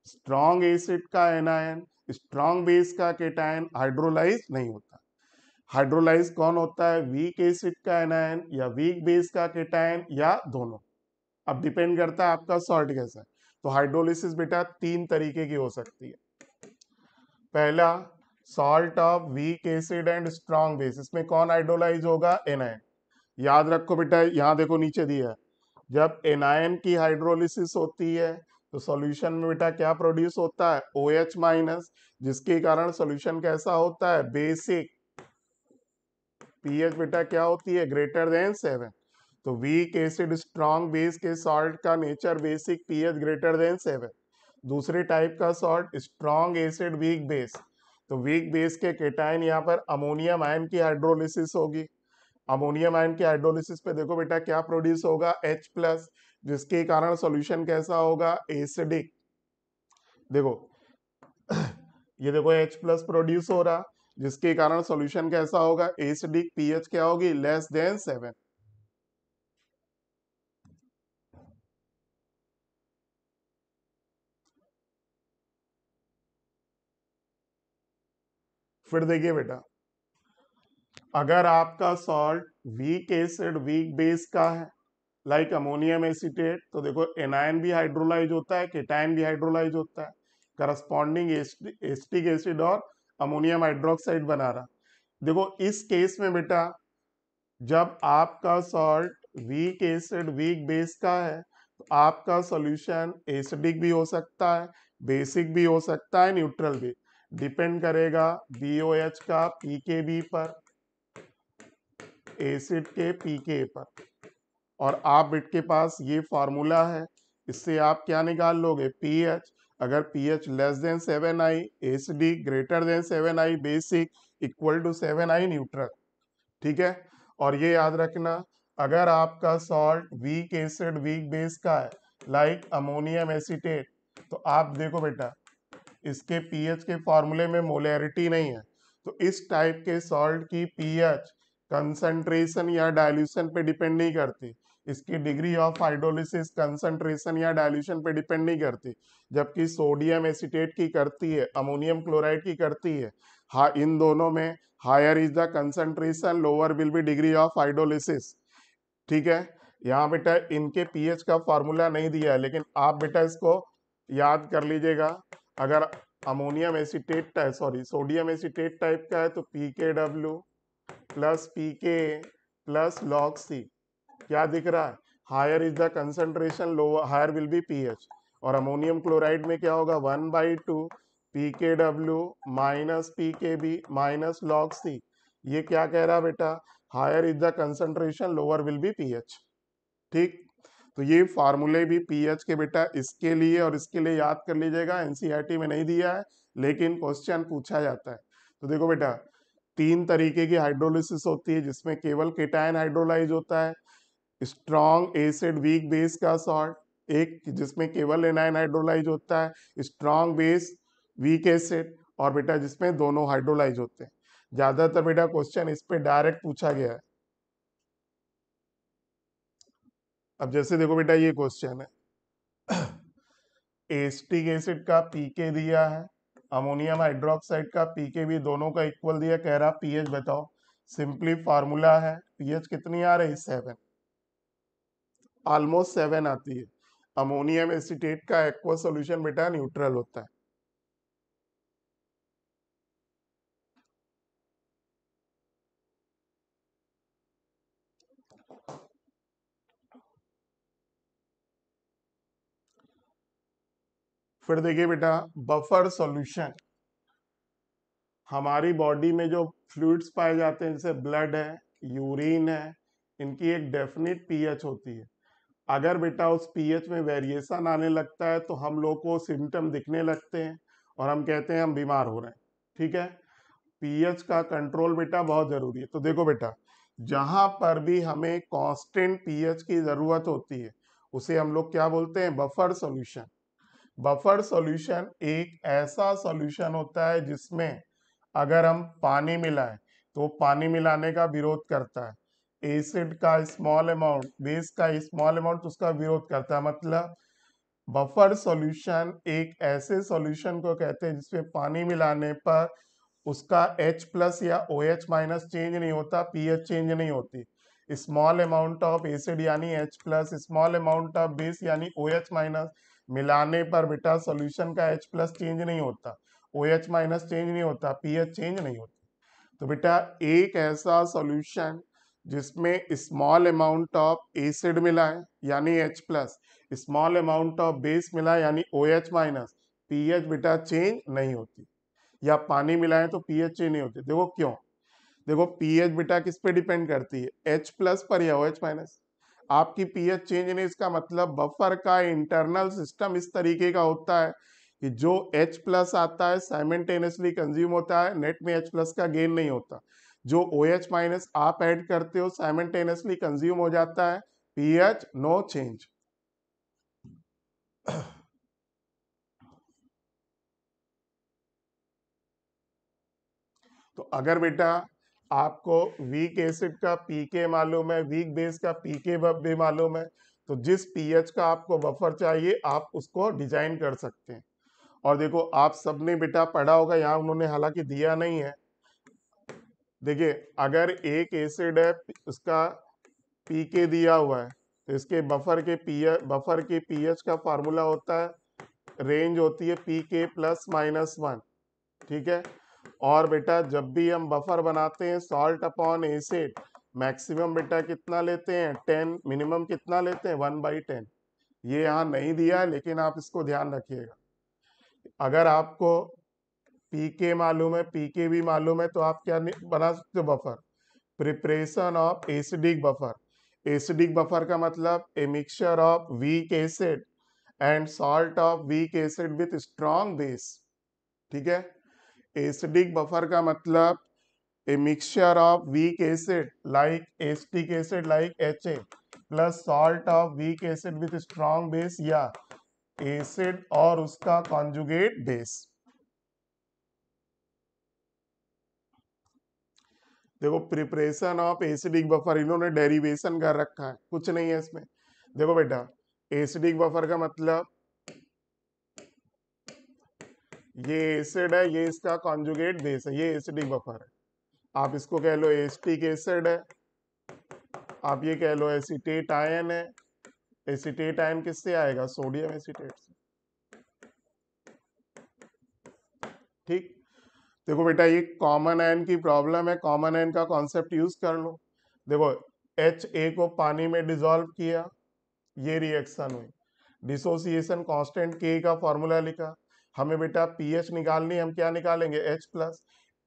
Speaker 1: स्ट्रॉन्ग एसिड का एनायन स्ट्रॉन्ग बेस का केटायन हाइड्रोलाइज नहीं होता हाइड्रोलाइज कौन होता है वीक एसिड का एनायन या वीक बेस का केटायन या दोनों अब डिपेंड करता है आपका सॉल्ट कैसा है तो हाइड्रोलिसिस बेटा तीन तरीके की हो सकती है पहला salt of weak acid and strong base इसमें कौन हाइड्रोलाइज होगा एनायन याद रखो बेटा यहाँ देखो नीचे दिया है जब एनायन की हाइड्रोलिसिस होती है तो सॉल्यूशन में बेटा क्या प्रोड्यूस होता है ओ एच माइनस जिसके कारण सॉल्यूशन कैसा होता है बेसिक पीएच बेटा क्या होती है ग्रेटर देन सेवन तो वीक एसिड स्ट्रॉन्ग बेस के सॉल्ट का nature basic pH greater than seven दूसरे टाइप का salt strong acid weak base तो वीक बेस के केटाइन यहाँ पर अमोनियम आयन की हाइड्रोलिसिस होगी अमोनियम आयन की हाइड्रोलिसिस पे देखो बेटा क्या प्रोड्यूस होगा H प्लस जिसके कारण सॉल्यूशन कैसा होगा एसिडिक देखो ये देखो एच प्लस प्रोड्यूस हो रहा जिसके कारण सॉल्यूशन कैसा होगा एसिडिक पीएच क्या होगी लेस देन सेवन फिर देखिए बेटा अगर आपका salt weak acid weak base का है लाइक अमोनियम एसिटेट तो देखो एनायन भी हाइड्रोलाइज होता है केटाइन भी हाइड्रोलाइज होता है करस्पॉन्डिंग एस्टिक एसिड और अमोनियम हाइड्रोक्साइड बना रहा देखो इस केस में बेटा जब आपका salt weak acid weak base का है तो आपका सॉल्यूशन एसिडिक भी हो सकता है बेसिक भी हो सकता है न्यूट्रल भी डिपेंड करेगा बीओएच का पीकेबी पर एसिड के पीके पर और आप बिट के पास ये फार्मूला है इससे आप क्या निकाल लोगे पीएच अगर पीएच लेस देन सेवन आई acidic greater than seven आई बेसिक इक्वल टू सेवन आई न्यूट्रल ठीक है और ये याद रखना अगर आपका salt weak acid weak base का है लाइक अमोनियम एसिटेट तो आप देखो बेटा इसके पीएच के फॉर्मूले में मोलैरिटी नहीं है तो इस टाइप के सॉल्ट की पीएच कंसंट्रेशन या डाइल्यूशन पे डिपेंड नहीं करती इसकी डिग्री ऑफ हाइड्रोलिसिस कंसंट्रेशन या डाइल्यूशन पे डिपेंड नहीं करती जबकि सोडियम एसिटेट की करती है अमोनियम क्लोराइड की करती है हा इन दोनों में higher is the concentration lower will be degree of hydrolysis ठीक है यहाँ बेटा इनके पीएच का फॉर्मूला नहीं दिया है लेकिन आप बेटा इसको याद कर लीजिएगा अगर ammonium acetate type sorry sodium acetate type का है तो P K W plus P K plus log C क्या दिख रहा है higher is the concentration lower higher will be P H और अमोनियम क्लोराइड में क्या होगा one by two P K W minus P K B minus log C ये क्या कह रहा बेटा higher is the concentration lower will be P H ठीक तो ये फार्मूले भी पीएच के बेटा इसके लिए और इसके लिए याद कर लीजिएगा एनसीईआरटी e में नहीं दिया है लेकिन क्वेश्चन पूछा जाता है तो देखो बेटा तीन तरीके की हाइड्रोलिसिस होती है जिसमें केवल केटाइन हाइड्रोलाइज होता है स्ट्रॉन्ग एसिड वीक बेस का सॉल्ट एक जिसमें केवल एनाइन हाइड्रोलाइज होता है स्ट्रॉन्ग बेस वीक एसिड और बेटा जिसमें दोनों हाइड्रोलाइज होते हैं ज़्यादातर बेटा क्वेश्चन इस पर डायरेक्ट पूछा गया है अब जैसे देखो बेटा ये क्वेश्चन है एस्टिक एसिड का पीके दिया है अमोनियम हाइड्रोक्साइड का पीके भी दोनों का इक्वल दिया कह रहा पीएच बताओ सिंपली फार्मूला है पीएच कितनी आ रही सेवन ऑलमोस्ट सेवन आती है अमोनियम एसिटेट का एक्वा सॉल्यूशन बेटा न्यूट्रल होता है फिर देखिए बेटा बफर सॉल्यूशन हमारी बॉडी में जो फ्लूड्स पाए जाते हैं जैसे ब्लड है यूरिन है इनकी एक डेफिनेट पीएच होती है अगर बेटा उस पीएच में वेरिएशन आने लगता है तो हम लोग को सिम्टम दिखने लगते हैं और हम कहते हैं हम बीमार हो रहे हैं ठीक है पीएच का कंट्रोल बेटा बहुत ज़रूरी है तो देखो बेटा जहां पर भी हमें कांस्टेंट पीएच की ज़रूरत होती है उसे हम लोग क्या बोलते हैं बफर सोल्यूशन बफर सॉल्यूशन एक ऐसा सॉल्यूशन होता है जिसमें अगर हम पानी मिलाएं तो पानी मिलाने का विरोध करता है एसिड का स्मॉल अमाउंट बेस का स्मॉल अमाउंट तो उसका विरोध करता है मतलब बफर सॉल्यूशन एक ऐसे सॉल्यूशन को कहते हैं जिसमें पानी मिलाने पर उसका एच प्लस या ओ एच माइनस चेंज नहीं होता पीएच चेंज नहीं होती स्मॉल अमाउंट ऑफ एसिड यानी H plus small amount of base यानी ओ एच माइनस मिलाने पर बेटा सोल्यूशन का एच प्लस चेंज नहीं होता ओ एच माइनस चेंज नहीं होता पी एच चेंज नहीं होता तो बेटा एक ऐसा सॉल्यूशन जिसमें स्मॉल अमाउंट ऑफ एसिड मिला है यानी H plus small amount of base मिला यानी O H minus P H बेटा चेंज नहीं होती या पानी है तो पी एच चेंज नहीं होती देखो क्यों देखो पी एच बेटा किस पे डिपेंड करती है एच प्लस पर या ओ एच माइनस आपकी पीएच चेंज नहीं इसका मतलब बफर का इंटरनल सिस्टम इस तरीके का होता है कि जो H प्लस आता है साइमेंटेनियसली कंज्यूम होता है नेट में H प्लस का गेन नहीं होता जो ओ एच माइनस आप ऐड करते हो साइमेंटेनियसली कंज्यूम हो जाता है पीएच नो चेंज तो अगर बेटा आपको वीक एसिड का पी के मालूम है वीक बेस का पी के भी मालूम है तो जिस पीएच का आपको बफर चाहिए आप उसको डिजाइन कर सकते हैं और देखो आप सबने बेटा पढ़ा होगा यहाँ उन्होंने हालांकि दिया नहीं है देखिए अगर एक एसिड है उसका पी के दिया हुआ है तो इसके बफर के पी बफर के पीएच का फार्मूला होता है रेंज होती है P K plus minus one ठीक है और बेटा जब भी हम बफर बनाते हैं सॉल्ट अपॉन एसिड मैक्सिमम बेटा कितना लेते हैं टेन मिनिमम कितना लेते हैं वन बाई टेन ये यहाँ नहीं दिया है लेकिन आप इसको ध्यान रखिएगा अगर आपको पी के मालूम है पी के भी मालूम है तो आप क्या बना सकते हो buffer preparation of acidic buffer acidic buffer का मतलब a mixture of weak acid and salt of weak acid with strong base ठीक है एसिडिक बफर का मतलब a mixture of weak acid like acetic acid like H A plus salt of weak acid with strong base या acid और उसका conjugate base देखो preparation of acidic buffer इन्होंने derivation कर रखा है कुछ नहीं है इसमें देखो बेटा एसिडिक बफर का मतलब ये एसिड है ये इसका कॉन्जुगेट बेस है ये एसिडिक बफर है आप इसको कह लो एसिटिक एसिड है आप ये कह लो एसिटेट आयन है एसिटेट आयन किससे आएगा सोडियम एसिटेट से ठीक देखो बेटा ये कॉमन आयन की प्रॉब्लम है कॉमन आयन का कॉन्सेप्ट यूज कर लो देखो एच ए को पानी में डिजोल्व किया ये रिएक्शन हुई डिसोसिएशन कांस्टेंट के का फॉर्मूला लिखा हमें बेटा पी एच निकालनी हम क्या निकालेंगे एच प्लस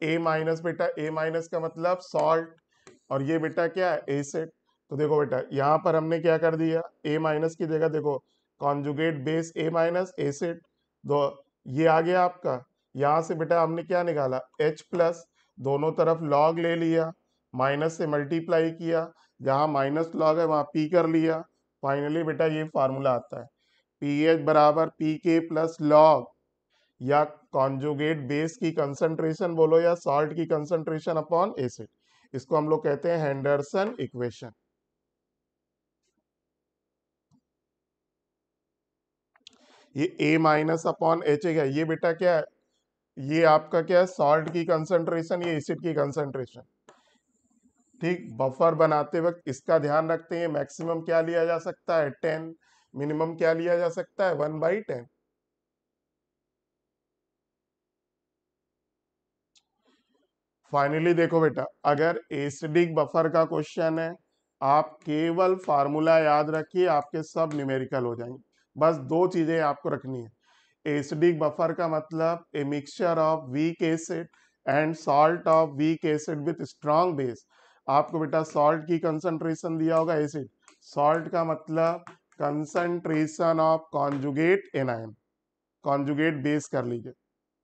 Speaker 1: ए माइनस बेटा ए माइनस का मतलब सॉल्ट और ये बेटा क्या है एसेट तो देखो बेटा यहाँ पर हमने क्या कर दिया ए माइनस की जगह देखो conjugate base A minus acetate दो ये आ गया आपका यहाँ से बेटा हमने क्या निकाला एच प्लस दोनों तरफ लॉग ले लिया माइनस से मल्टीप्लाई किया जहाँ माइनस लॉग है वहाँ पी कर लिया फाइनली बेटा ये फार्मूला आता है पी एच बराबर पी के प्लस लॉग या कॉन्जुगेट बेस की कंसंट्रेशन बोलो या सॉल्ट की कंसंट्रेशन अपॉन एसिड इसको हम लोग कहते हैं हैंडरसन इक्वेशन ये A minus upon H A क्या ये बेटा क्या है ये आपका क्या है सॉल्ट की कंसंट्रेशन ये एसिड की कंसंट्रेशन ठीक बफर बनाते वक्त इसका ध्यान रखते हैं मैक्सिमम क्या लिया जा सकता है टेन मिनिमम क्या लिया जा सकता है वन बाई टेन फाइनली देखो बेटा अगर एसिडिक बफर का क्वेश्चन है आप केवल फार्मूला याद रखिए आपके सब न्यूमेरिकल हो जाएंगे बस दो चीज़ें आपको रखनी है एसिडिक बफर का मतलब a mixture of weak acid and salt of weak acid with strong base आपको बेटा सॉल्ट की कंसंट्रेशन दिया होगा एसिड सॉल्ट का मतलब concentration of conjugate anion conjugate base कर लीजिए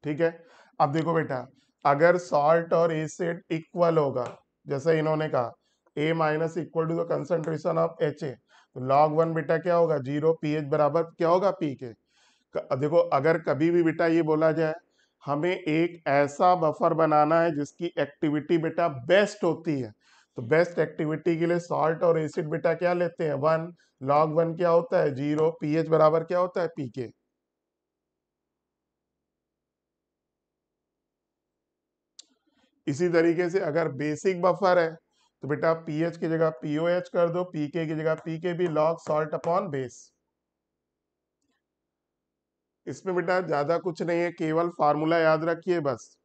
Speaker 1: ठीक है अब देखो बेटा अगर सॉल्ट और एसिड इक्वल होगा जैसे इन्होंने कहा A minus equal to the concentration of H A तो लॉग वन बेटा क्या होगा जीरो पी एच बराबर क्या होगा पी के देखो अगर कभी भी बेटा ये बोला जाए हमें एक ऐसा बफर बनाना है जिसकी एक्टिविटी बेटा बेस्ट होती है तो बेस्ट एक्टिविटी के लिए सॉल्ट और एसिड बेटा क्या लेते हैं वन लॉग वन क्या होता है जीरो पीएच बराबर क्या होता है पी के इसी तरीके से अगर बेसिक बफर है तो बेटा पीएच की जगह पीओएच कर दो पीके की जगह पीके भी लॉग सॉल्ट अपॉन बेस इसमें बेटा ज्यादा कुछ नहीं है केवल फार्मूला याद रखिए बस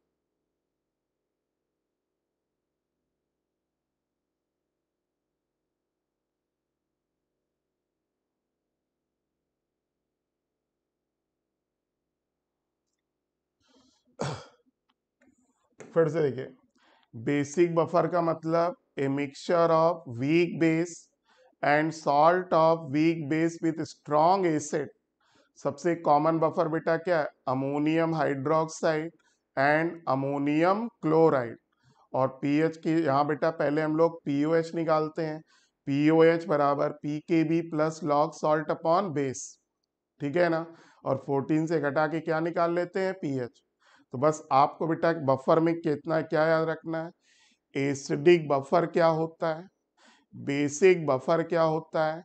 Speaker 1: फिर से देखिए बेसिक बफर का मतलब a mixture of weak base and salt of weak base with strong acid सबसे कॉमन बफर बेटा क्या है ammonium hydroxide and ammonium chloride और पीएच की यहाँ बेटा पहले हम लोग पीओएच निकालते हैं पीओएच बराबर P K B plus log salt upon base ठीक है ना और 14 से घटा के क्या निकाल लेते हैं पीएच तो बस आपको बेटा बफर में कितना क्या याद रखना है एसिडिक बफर क्या होता है बेसिक बफर क्या होता है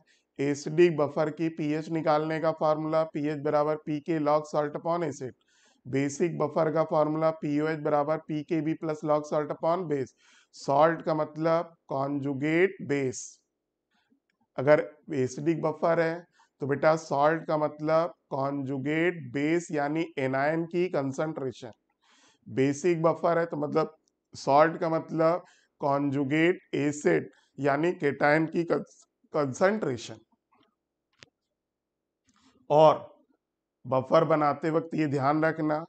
Speaker 1: एसिडिक बफर की पीएच निकालने का फॉर्मूला पीएच बराबर P K log salt upon acid basic buffer का फॉर्मूला पीओएच बराबर P K B plus log salt upon base salt का मतलब कॉन्जुगेट बेस अगर एसिडिक बफर है तो बेटा सॉल्ट का मतलब कॉन्जुगेट बेस यानी एनायन की कंसंट्रेशन बेसिक बफर है तो मतलब सॉल्ट का मतलब कॉन्जुगेट एसिड यानी केटायन की कंसंट्रेशन और बफर बनाते वक्त ये ध्यान रखना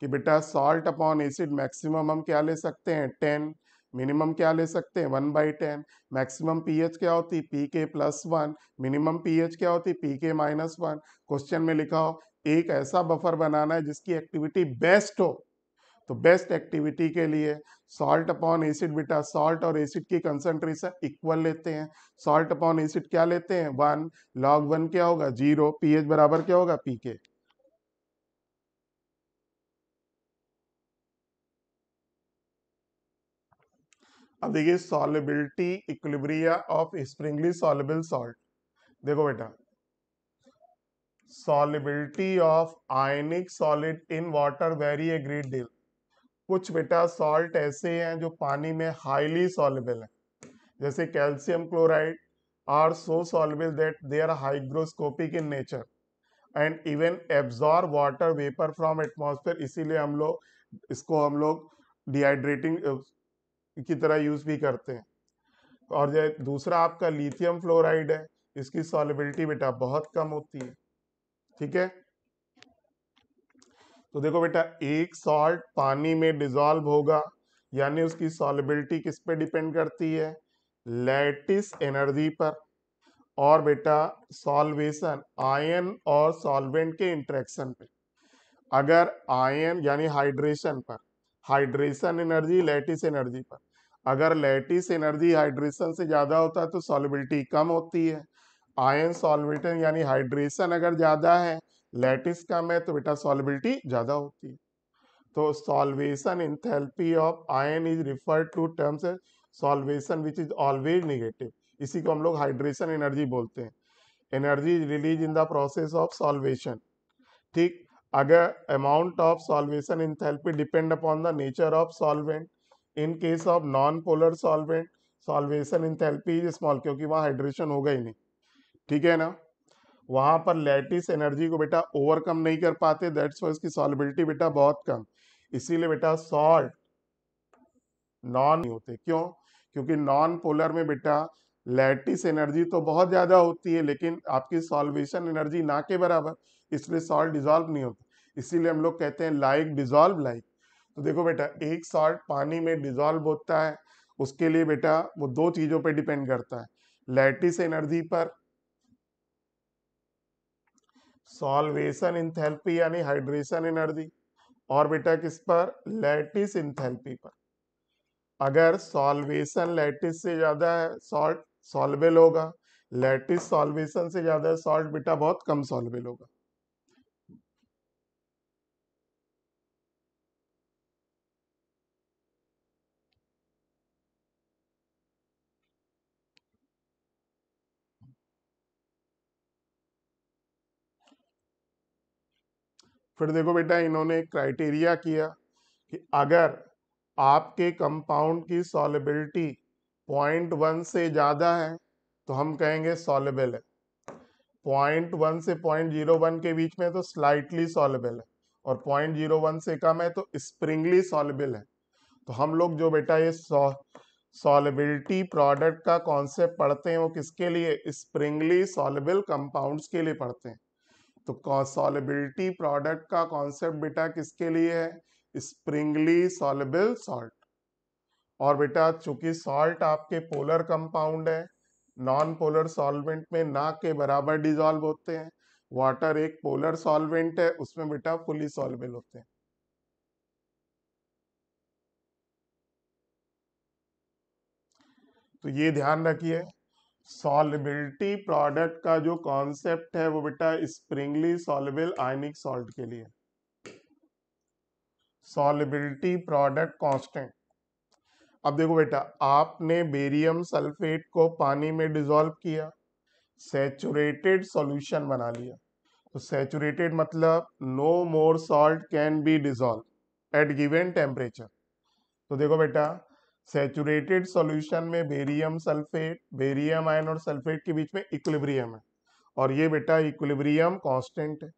Speaker 1: कि बेटा सॉल्ट अपॉन एसिड मैक्सिमम हम क्या ले सकते हैं टेन मिनिमम क्या ले सकते हैं one by ten maximum P क्या होती P K plus one minimum P क्या होती पी के माइनस वन क्वेश्चन में लिखा हो एक ऐसा बफर बनाना है जिसकी एक्टिविटी बेस्ट हो तो बेस्ट एक्टिविटी के लिए सॉल्ट अपॉन एसिड बेटा सॉल्ट और एसिड की कंसंट्रेशन इक्वल लेते हैं सॉल्ट अपॉन एसिड क्या लेते हैं वन लॉग वन क्या होगा जीरो पीएच बराबर क्या होगा पी के अब देखिए solubility equilibria of sparingly soluble salt देखो बेटा solubility of ionic solid in water varies a great deal कुछ बेटा सॉल्ट ऐसे हैं जो पानी में हाईली सॉलिबल हैं जैसे calcium chloride are so soluble that they are hygroscopic in nature and even absorb water vapour from atmosphere इसीलिए हम लोग इसको हम लोग डिहाइड्रेटिंग की तरह यूज भी करते हैं और जो दूसरा आपका लिथियम फ्लोराइड है इसकी सॉलिबिलिटी बेटा बहुत कम होती है ठीक है तो देखो बेटा एक सॉल्ट पानी में डिजॉल्व होगा यानी उसकी सॉलिबिलिटी किस पे डिपेंड करती है लैटिस एनर्जी पर और बेटा सॉल्वेशन आयन और सॉल्वेंट के इंट्रैक्शन पे अगर आयन यानी हाइड्रेशन पर हाइड्रेशन एनर्जी लैटिस एनर्जी पर अगर लैटिस एनर्जी हाइड्रेशन से ज़्यादा होता है तो सॉलिबिलिटी कम होती है आयन सॉल्वेटन यानी हाइड्रेशन अगर ज़्यादा है लैटिस कम है तो बेटा सॉलिबिलिटी ज़्यादा होती है तो solvation enthalpy of ion is referred to terms solvation which is always negative इसी को हम लोग हाइड्रेशन एनर्जी बोलते हैं energy is release in the process of solvation ठीक अगर amount of solvation enthalpy depend upon the nature of solvent in case of non polar solvent solvation enthalpy is small क्योंकि वहाँ hydration होगा ही नहीं ठीक है ना वहाँ पर लेटिस एनर्जी को बेटा ओवरकम नहीं कर पाते दैट्स वाइज की सॉलिबिलिटी बेटा बहुत कम इसीलिए बेटा सॉल्ट नॉन नहीं होते क्यों क्योंकि नॉन पोलर में बेटा लैटिस एनर्जी तो बहुत ज़्यादा होती है लेकिन आपकी सॉल्वेशन एनर्जी ना के बराबर इसलिए सॉल्ट डिजॉल्व नहीं होता इसीलिए हम लोग कहते हैं लाइक डिजॉल्व लाइक तो देखो बेटा एक सॉल्ट पानी में डिजॉल्व होता है उसके लिए बेटा वो दो चीजों पे डिपेंड करता है लैटिस एनर्जी पर सॉल्वेशन इंथेल्पी यानी हाइड्रेशन एनर्जी और बेटा किस पर लैटिस इंथेल्पी पर अगर सॉल्वेशन लैटिस से ज्यादा है सॉल्ट सॉल्वेल होगा लैटिस सॉल्वेशन से ज्यादा है सॉल्ट बेटा बहुत कम सॉल्वेल होगा फिर देखो बेटा इन्होंने क्राइटेरिया किया कि अगर आपके कंपाउंड की सॉलेबिलिटी पॉइंट वन से ज़्यादा है तो हम कहेंगे सॉलेबल है पॉइंट वन से पॉइंट जीरो वन के बीच में तो स्लाइटली सॉलेबल है और पॉइंट जीरो वन से कम है तो स्प्रिंगली सॉलेबल है तो हम लोग जो बेटा ये सॉलेबिलिटी प्रोडक्ट का कॉन्सेप्ट पढ़ते हैं वो किसके लिए स्प्रिंगली सॉलेबल कंपाउंड्स के लिए पढ़ते हैं तो सॉलिबिलिटी प्रोडक्ट का कॉन्सेप्ट बेटा किसके लिए है स्प्रिंगली सॉलेबल सॉल्ट और बेटा चूंकि सॉल्ट आपके पोलर कंपाउंड है नॉन पोलर सॉल्वेंट में ना के बराबर डिजॉल्व होते हैं वाटर एक पोलर सॉल्वेंट है उसमें बेटा फुली सॉल्वेबल होते हैं तो ये ध्यान रखिए सॉलिबिलिटी प्रोडक्ट का जो कॉन्सेप्ट है वो बेटा स्प्रिंगली सॉलेबल आयनिक सॉल्ट के लिए सॉलिबिलिटी प्रोडक्ट कांस्टेंट अब देखो बेटा आपने बेरियम सल्फेट को पानी में डिजोल्व किया सेचुरेटेड सॉल्यूशन बना लिया तो सेचुरेटेड मतलब no more salt can be dissolve at given temperature तो देखो बेटा सेचुरेटेड सॉल्यूशन में बेरियम सल्फेट बेरियम आयन और सल्फेट के बीच में इक्विलिब्रियम है और ये बेटा इक्विलिब्रियम कांस्टेंट है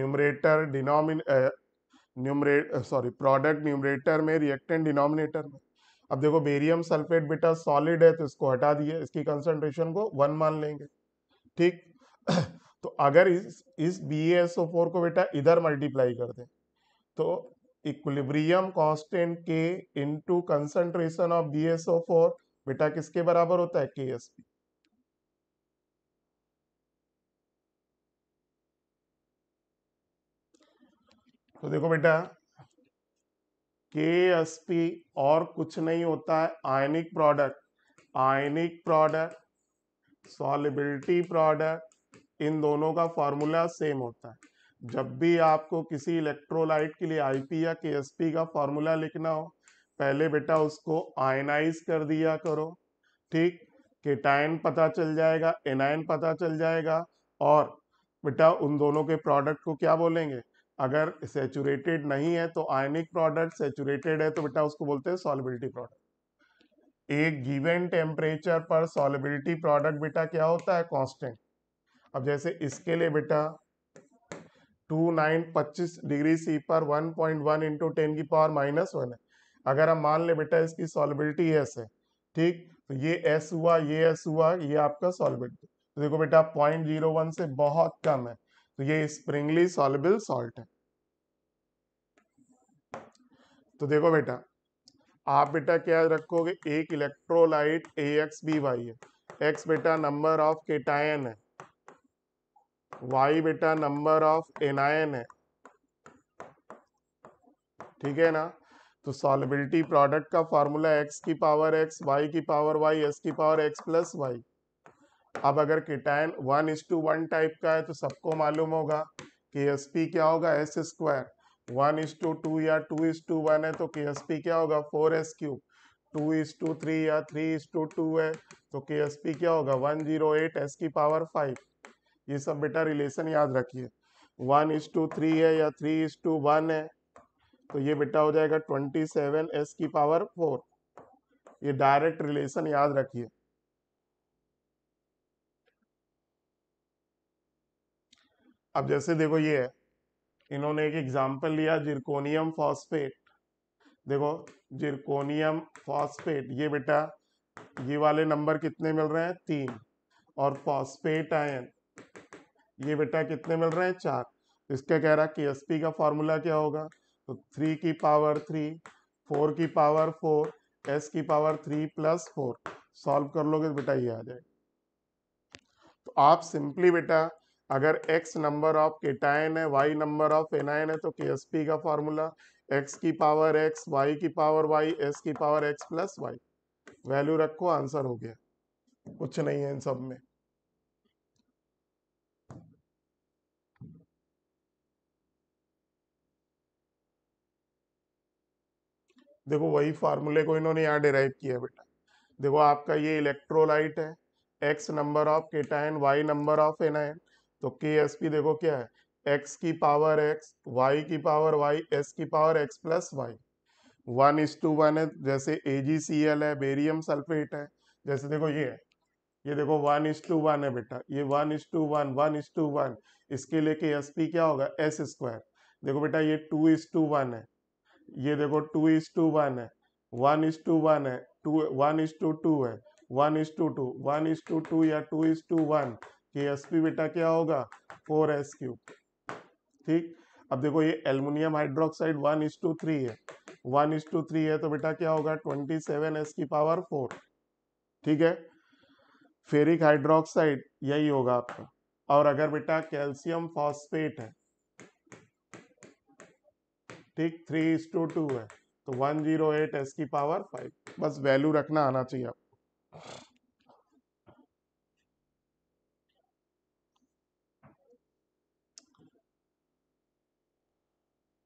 Speaker 1: numerator denominator numerator sorry product numerator में रिएक्टेंट डिनोमिनेटर में अब देखो बेरियम सल्फेट बेटा सॉलिड है तो इसको हटा दिए इसकी कंसंट्रेशन को वन मान लेंगे ठीक तो अगर इस इस बी को बेटा इधर मल्टीप्लाई कर दें तो इक्विलिब्रियम कांस्टेंट के इनटू कंसंट्रेशन ऑफ फोर बेटा किसके बराबर होता है के पी तो देखो बेटा के एस पी और कुछ नहीं होता है ionic product ionic product solubility product इन दोनों का फॉर्मूला सेम होता है जब भी आपको किसी इलेक्ट्रोलाइट के लिए आईपी या केएसपी का फॉर्मूला लिखना हो पहले बेटा उसको आयनाइज कर दिया करो ठीक केटाइन पता चल जाएगा एनाइन पता चल जाएगा और बेटा उन दोनों के प्रोडक्ट को क्या बोलेंगे अगर सेचुरेटेड नहीं है तो आयनिक प्रोडक्ट सेचुरेटेड है तो बेटा उसको बोलते हैं सॉलिबिलिटी प्रोडक्ट एक गिवन टेम्परेचर पर सॉलिबिलिटी प्रोडक्ट बेटा क्या होता है कांस्टेंट अब जैसे इसके लिए बेटा टू नाइन पच्चीस डिग्री सी पर one point one into ten की पावर माइनस वन है अगर हम मान ले बेटा इसकी सॉलिबिलिटी एस है ठीक तो ये एस हुआ ये एस हुआ ये आपका सॉलिबिलिटी तो देखो बेटा पॉइंट जीरो वन से बहुत कम है तो ये स्प्रिंगली सॉलिबल सॉल्ट है तो देखो बेटा आप बेटा क्या रखोगे एक electrolyte A X B Y है एक्स बेटा नंबर ऑफ केटायन है y बेटा नंबर ऑफ एनायन है ठीक है ना तो सॉलिबिलिटी प्रोडक्ट का फॉर्मूला एक्स की पावर एक्स वाई की पावर वाई एस की पावर एक्स प्लस वाई अब अगर cation one is to one type का है तो सबको मालूम होगा कि एस पी क्या होगा S square one is to two या टू इज टू वन है तो के एस पी क्या होगा four S cube two is to three या थ्री इज टू टू है तो के एस पी क्या होगा वन जीरो एट एस की पावर फाइव ये सब बेटा रिलेशन याद रखिए वन इज टू थ्री है या थ्री इज टू वन है तो ये बेटा हो जाएगा ट्वेंटी सेवन एस की पावर फोर ये डायरेक्ट रिलेशन याद रखिए अब जैसे देखो ये है इन्होंने एक एग्जाम्पल लिया जिरकोनियम फॉस्फेट देखो जिरकोनियम फॉस्फेट ये बेटा ये वाले नंबर कितने मिल रहे हैं तीन और फॉस्फेट आयन ये बेटा कितने मिल रहे हैं चार इसका कह रहा कि एस पी का फॉर्मूला क्या होगा तो थ्री की पावर थ्री फोर की पावर फोर एस की power three plus four solve कर लोगे तो बेटा ये आ जाएगा तो आप सिंपली बेटा अगर x नंबर ऑफ केटाइन है y नंबर ऑफ एनाइन है तो के का फॉर्मूला x की पावर x, y की पावर y, s की power x plus Y value रखो आंसर हो गया कुछ नहीं है इन सब में देखो वही फार्मूले को इन्होंने यहाँ डिराइव किया बेटा देखो आपका ये इलेक्ट्रोलाइट है x number of cation y number of anion तो के एस पी देखो क्या है एक्स की पावर एक्स वाई की पावर वाई एस की power x plus y one is to one है जैसे ए जी सी एल है बेरियम सल्फेट है जैसे देखो ये है ये देखो वन इज टू वन है बेटा ये one is to one one is to one इसके लेके एस पी क्या होगा एस स्क्वायर देखो बेटा ये टू इज टू वन है ये देखो टू इज टू वन है वन इज टू वन है two one is to two है one is to two one is to two या टू इज टू वन ये एस पी बेटा क्या होगा फोर एस क्यूब ठीक अब देखो ये aluminium hydroxide one is to three है वन इज टू थ्री है तो बेटा क्या होगा ट्वेंटी सेवन एस की पावर फोर ठीक है फेरिक हाइड्रोक्साइड यही होगा आपका और अगर बेटा कैल्शियम फॉस्फेट है ठीक थ्री इज टू टू है तो वन जीरो एट एस की पावर फाइव बस वैल्यू रखना आना चाहिए आपको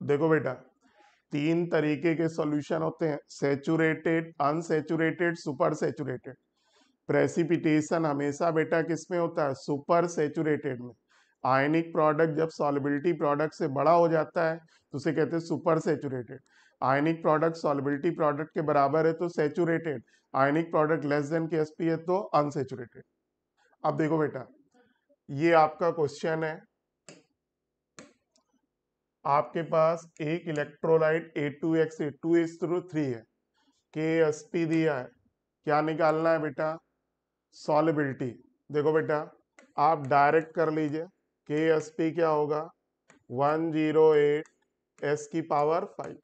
Speaker 1: देखो बेटा तीन तरीके के सॉल्यूशन होते हैं saturated unsaturated super saturated precipitation हमेशा बेटा किसमें होता है सुपर सेचुरेटेड में आयनिक प्रोडक्ट जब सॉलिबिलिटी प्रोडक्ट से बड़ा हो जाता है तो उसे कहते हैं super saturated ionic product solubility product के बराबर है तो saturated ionic product less than K S P है तो अनसेचुरेटेड अब देखो बेटा ये आपका क्वेश्चन है आपके पास एक electrolyte A two x A two S through three है के एस पी दिया है क्या निकालना है बेटा सॉलिबिलिटी देखो बेटा आप डायरेक्ट कर लीजिए के एस पी क्या होगा वन जीरो एट एस की power five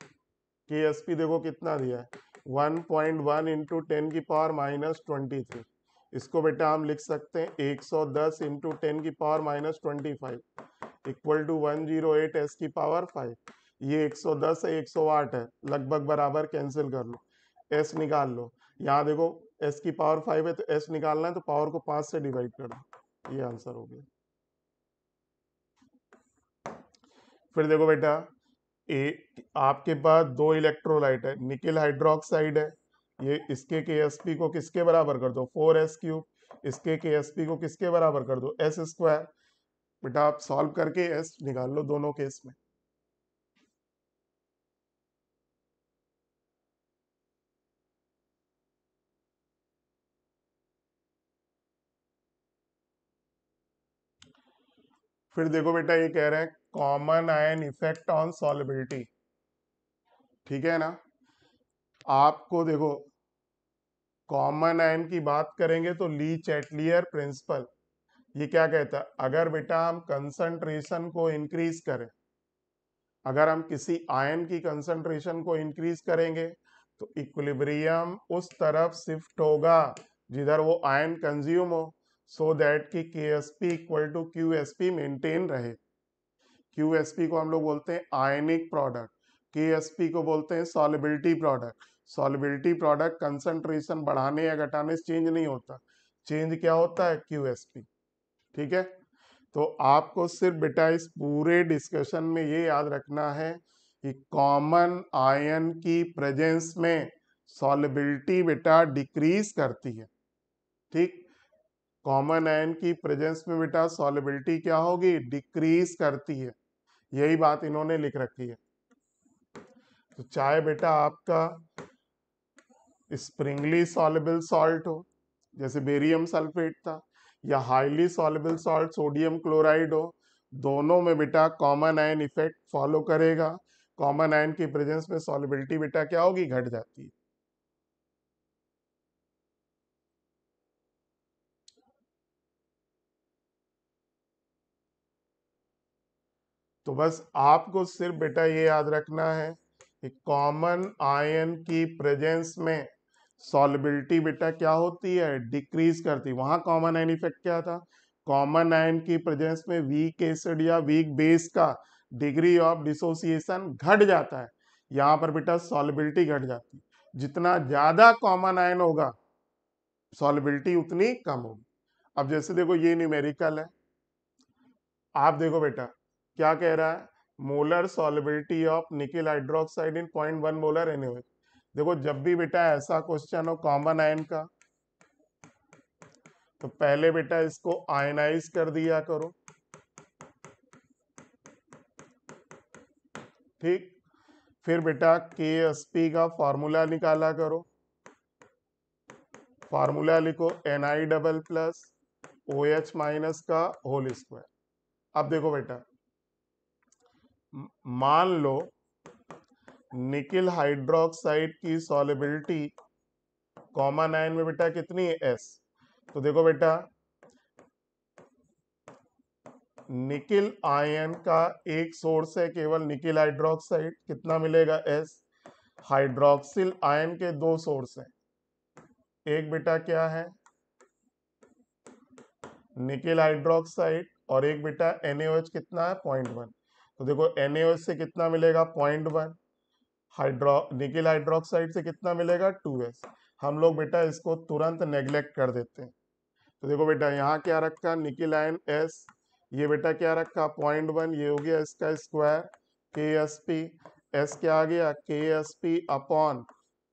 Speaker 1: K S P देखो कितना दिया है one point one into ten की पावर माइनस ट्वेंटी थ्री इसको बेटा हम लिख सकते हैं एक सौ दस इंटू टेन की power minus twenty five equal to one zero eight S की पावर फाइव ये एक सौ दस है एक सौ आठ है लगभग बराबर कैंसिल कर लो एस निकाल लो यहाँ देखो एस की पावर फाइव है तो एस निकालना है तो पावर को पाँच से डिवाइड कर दो ये आंसर हो गया फिर देखो बेटा ए आपके पास दो इलेक्ट्रोलाइट है निकिल हाइड्रोक्साइड है ये इसके के एस पी को किसके बराबर कर दो फोर एस क्यूब इसके के एस पी को किसके बराबर कर दो एस स्क्वायर बेटा आप सॉल्व करके एस निकाल लो दोनों केस में फिर देखो बेटा ये कह रहे हैं common ion effect on solubility ठीक है ना आपको देखो कॉमन आयन की बात करेंगे तो ली चैटलियर प्रिंसिपल ये क्या कहता है अगर बेटा हम कंसंट्रेशन को इंक्रीज करें अगर हम किसी आयन की कंसंट्रेशन को इंक्रीज करेंगे तो इक्विलिब्रियम उस तरफ शिफ्ट होगा जिधर वो आयन कंज्यूम हो सो दैट कि K S P equal to Q S P maintain रहे क्यू एस पी को हम लोग बोलते हैं ionic product K S P को बोलते हैं solubility product solubility product concentration बढ़ाने या घटाने से चेंज नहीं होता चेंज क्या होता है क्यू एस पी ठीक है तो आपको सिर्फ बेटा इस पूरे डिस्कशन में ये याद रखना है कि कॉमन आयन की प्रेजेंस में सॉलिबिलिटी बेटा डिक्रीज करती है ठीक कॉमन आयन की प्रेजेंस में बेटा सॉलिबिलिटी क्या होगी डिक्रीज करती है यही बात इन्होंने लिख रखी है तो चाहे बेटा आपका स्प्रिंगली सॉलिबल सॉल्ट हो जैसे बेरियम सल्फेट था या highly soluble salt sodium chloride हो दोनों में बेटा कॉमन आयन इफेक्ट फॉलो करेगा कॉमन आयन की प्रेजेंस में सॉलिबिलिटी बेटा क्या होगी घट जाती है तो बस आपको सिर्फ बेटा ये याद रखना है कि कॉमन आयन की प्रेजेंस में सॉलिबिलिटी बेटा क्या होती है डिक्रीज करती वहां कॉमन आयन इफेक्ट क्या था कॉमन आयन की प्रेजेंस में वीक एसिड या वीक बेस का डिग्री ऑफ डिसोसिएशन घट जाता है यहाँ पर बेटा सॉलिबिलिटी घट जाती है जितना ज्यादा कॉमन आयन होगा सॉलिबिलिटी उतनी कम होगी अब जैसे देखो ये न्यूमेरिकल है आप देखो बेटा क्या कह रहा है molar solubility of nickel hydroxide in point one molar anyway देखो जब भी बेटा ऐसा क्वेश्चन हो कॉमन आयन का तो पहले बेटा इसको आयनाइज कर दिया करो ठीक फिर बेटा के एस पी का फॉर्मूला निकाला करो फॉर्मूला लिखो N I double plus O H minus का होल स्क्वायर अब देखो बेटा मान लो निकिल हाइड्रोक्साइड की सॉलिबिलिटी कॉमन आयन में बेटा कितनी है एस तो देखो बेटा निकिल आयन का एक सोर्स है केवल निकिल हाइड्रोक्साइड कितना मिलेगा एस हाइड्रोक्सिल आयन के दो सोर्स हैं एक बेटा क्या है निकिल हाइड्रोक्साइड और एक बेटा एनएच कितना है पॉइंट वन तो देखो एन से कितना मिलेगा point one hydro nickel hydroxide से कितना मिलेगा टू एस हम लोग बेटा इसको तुरंत नेग्लेक्ट कर देते हैं तो देखो बेटा यहाँ क्या रखा निकिल आयन एस ये बेटा क्या रखा पॉइंट वन ये हो गया इसका square K S P S क्या आ गया K S P upon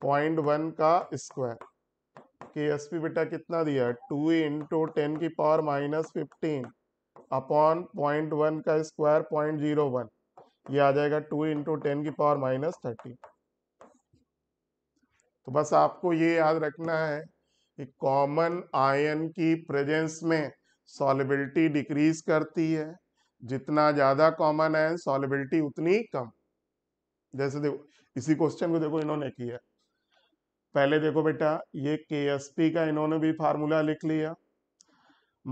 Speaker 1: point one का स्क्वायर के एस पी बेटा कितना दिया टू इंटू टेन की power minus fifteen upon point one का स्क्वायर पॉइंट जीरो वन ये आ जाएगा टू इंटू टेन की पावर माइनस थर्टी तो बस आपको ये याद रखना है कि कॉमन आयन की प्रेजेंस में सॉलिबिलिटी डिक्रीज करती है जितना ज़्यादा कॉमन आयन सॉलिबिलिटी उतनी कम जैसे देखो इसी क्वेश्चन को देखो इन्होंने किया पहले देखो बेटा ये के का इन्होंने भी फार्मूला लिख लिया